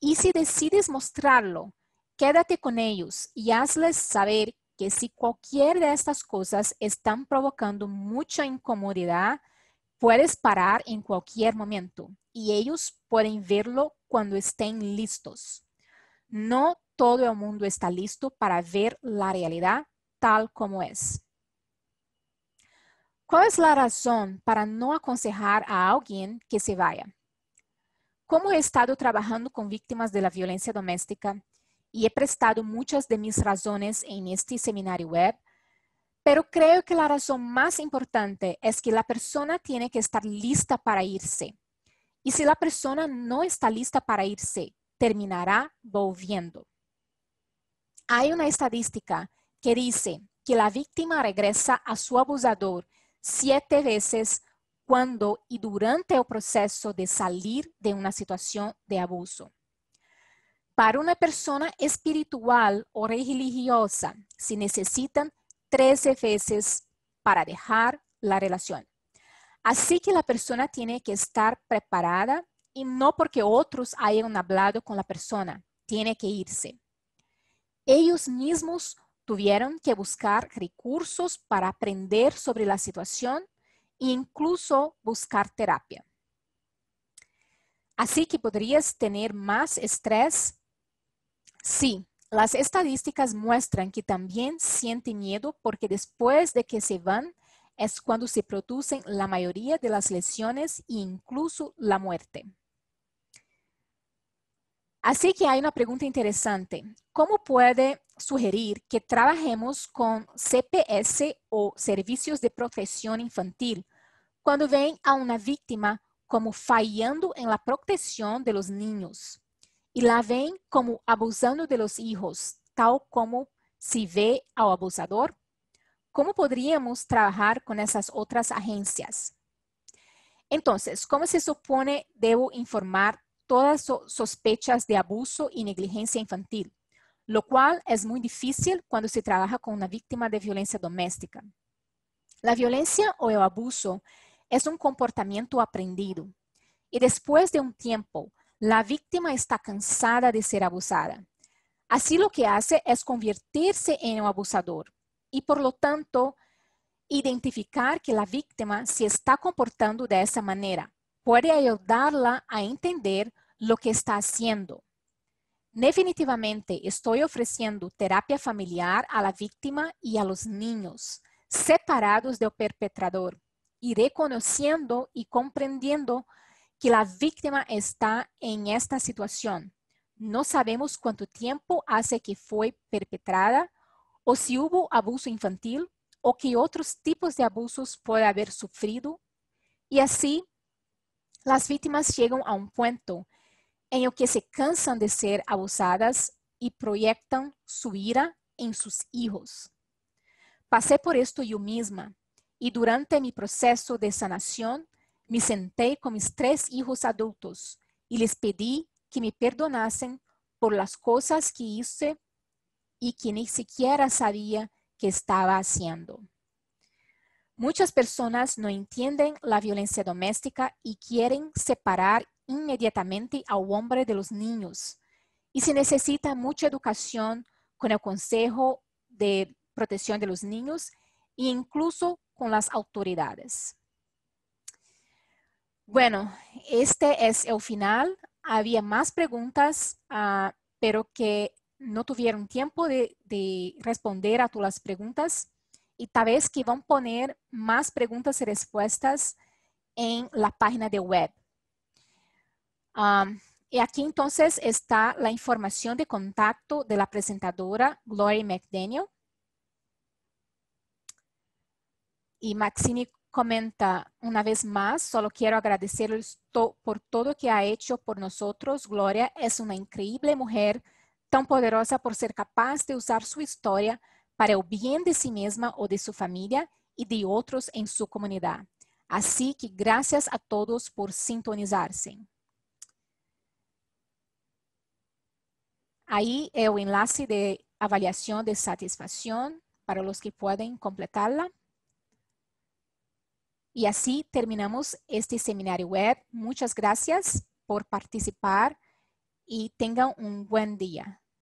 y si decides mostrarlo, quédate con ellos y hazles saber que si cualquier de estas cosas están provocando mucha incomodidad, puedes parar en cualquier momento y ellos pueden verlo cuando estén listos. No todo el mundo está listo para ver la realidad tal como es. ¿Cuál es la razón para no aconsejar a alguien que se vaya? Como he estado trabajando con víctimas de la violencia doméstica y he prestado muchas de mis razones en este seminario web, pero creo que la razón más importante es que la persona tiene que estar lista para irse. Y si la persona no está lista para irse, terminará volviendo. Hay una estadística que dice que la víctima regresa a su abusador siete veces cuando y durante el proceso de salir de una situación de abuso. Para una persona espiritual o religiosa, se necesitan 13 veces para dejar la relación. Así que la persona tiene que estar preparada y no porque otros hayan hablado con la persona. Tiene que irse. Ellos mismos tuvieron que buscar recursos para aprender sobre la situación e incluso buscar terapia. Así que podrías tener más estrés. Sí, las estadísticas muestran que también siente miedo porque después de que se van es cuando se producen la mayoría de las lesiones e incluso la muerte. Así que hay una pregunta interesante. ¿Cómo puede sugerir que trabajemos con CPS o servicios de protección infantil cuando ven a una víctima como fallando en la protección de los niños y la ven como abusando de los hijos, tal como se ve al abusador? ¿Cómo podríamos trabajar con esas otras agencias? Entonces, ¿cómo se supone debo informar todas sospechas de abuso y negligencia infantil, lo cual es muy difícil cuando se trabaja con una víctima de violencia doméstica. La violencia o el abuso es un comportamiento aprendido y después de un tiempo, la víctima está cansada de ser abusada. Así lo que hace es convertirse en un abusador y por lo tanto identificar que la víctima se está comportando de esa manera puede ayudarla a entender lo que está haciendo. Definitivamente estoy ofreciendo terapia familiar a la víctima y a los niños, separados del perpetrador, y reconociendo y comprendiendo que la víctima está en esta situación. No sabemos cuánto tiempo hace que fue perpetrada o si hubo abuso infantil o qué otros tipos de abusos puede haber sufrido y así las víctimas llegan a un punto en el que se cansan de ser abusadas y proyectan su ira en sus hijos. Pasé por esto yo misma y durante mi proceso de sanación me senté con mis tres hijos adultos y les pedí que me perdonasen por las cosas que hice y que ni siquiera sabía que estaba haciendo. Muchas personas no entienden la violencia doméstica y quieren separar inmediatamente al hombre de los niños. Y se necesita mucha educación con el Consejo de Protección de los Niños e incluso con las autoridades. Bueno, este es el final. Había más preguntas, ah, pero que no tuvieron tiempo de, de responder a todas las preguntas y tal vez que van a poner más preguntas y respuestas en la página de web. y aquí entonces está la información de contacto de la presentadora Gloria McDaniel. Y Maxine comenta una vez más, solo quiero agradecerles por todo que ha hecho por nosotros. Gloria es una increíble mujer, tan poderosa por ser capaz de usar su historia para el bien de sí misma o de su familia y de otros en su comunidad. Así que gracias a todos por sintonizarse. Ahí el enlace de avaliación de satisfacción para los que pueden completarla. Y así terminamos este seminario web. Muchas gracias por participar y tengan un buen día.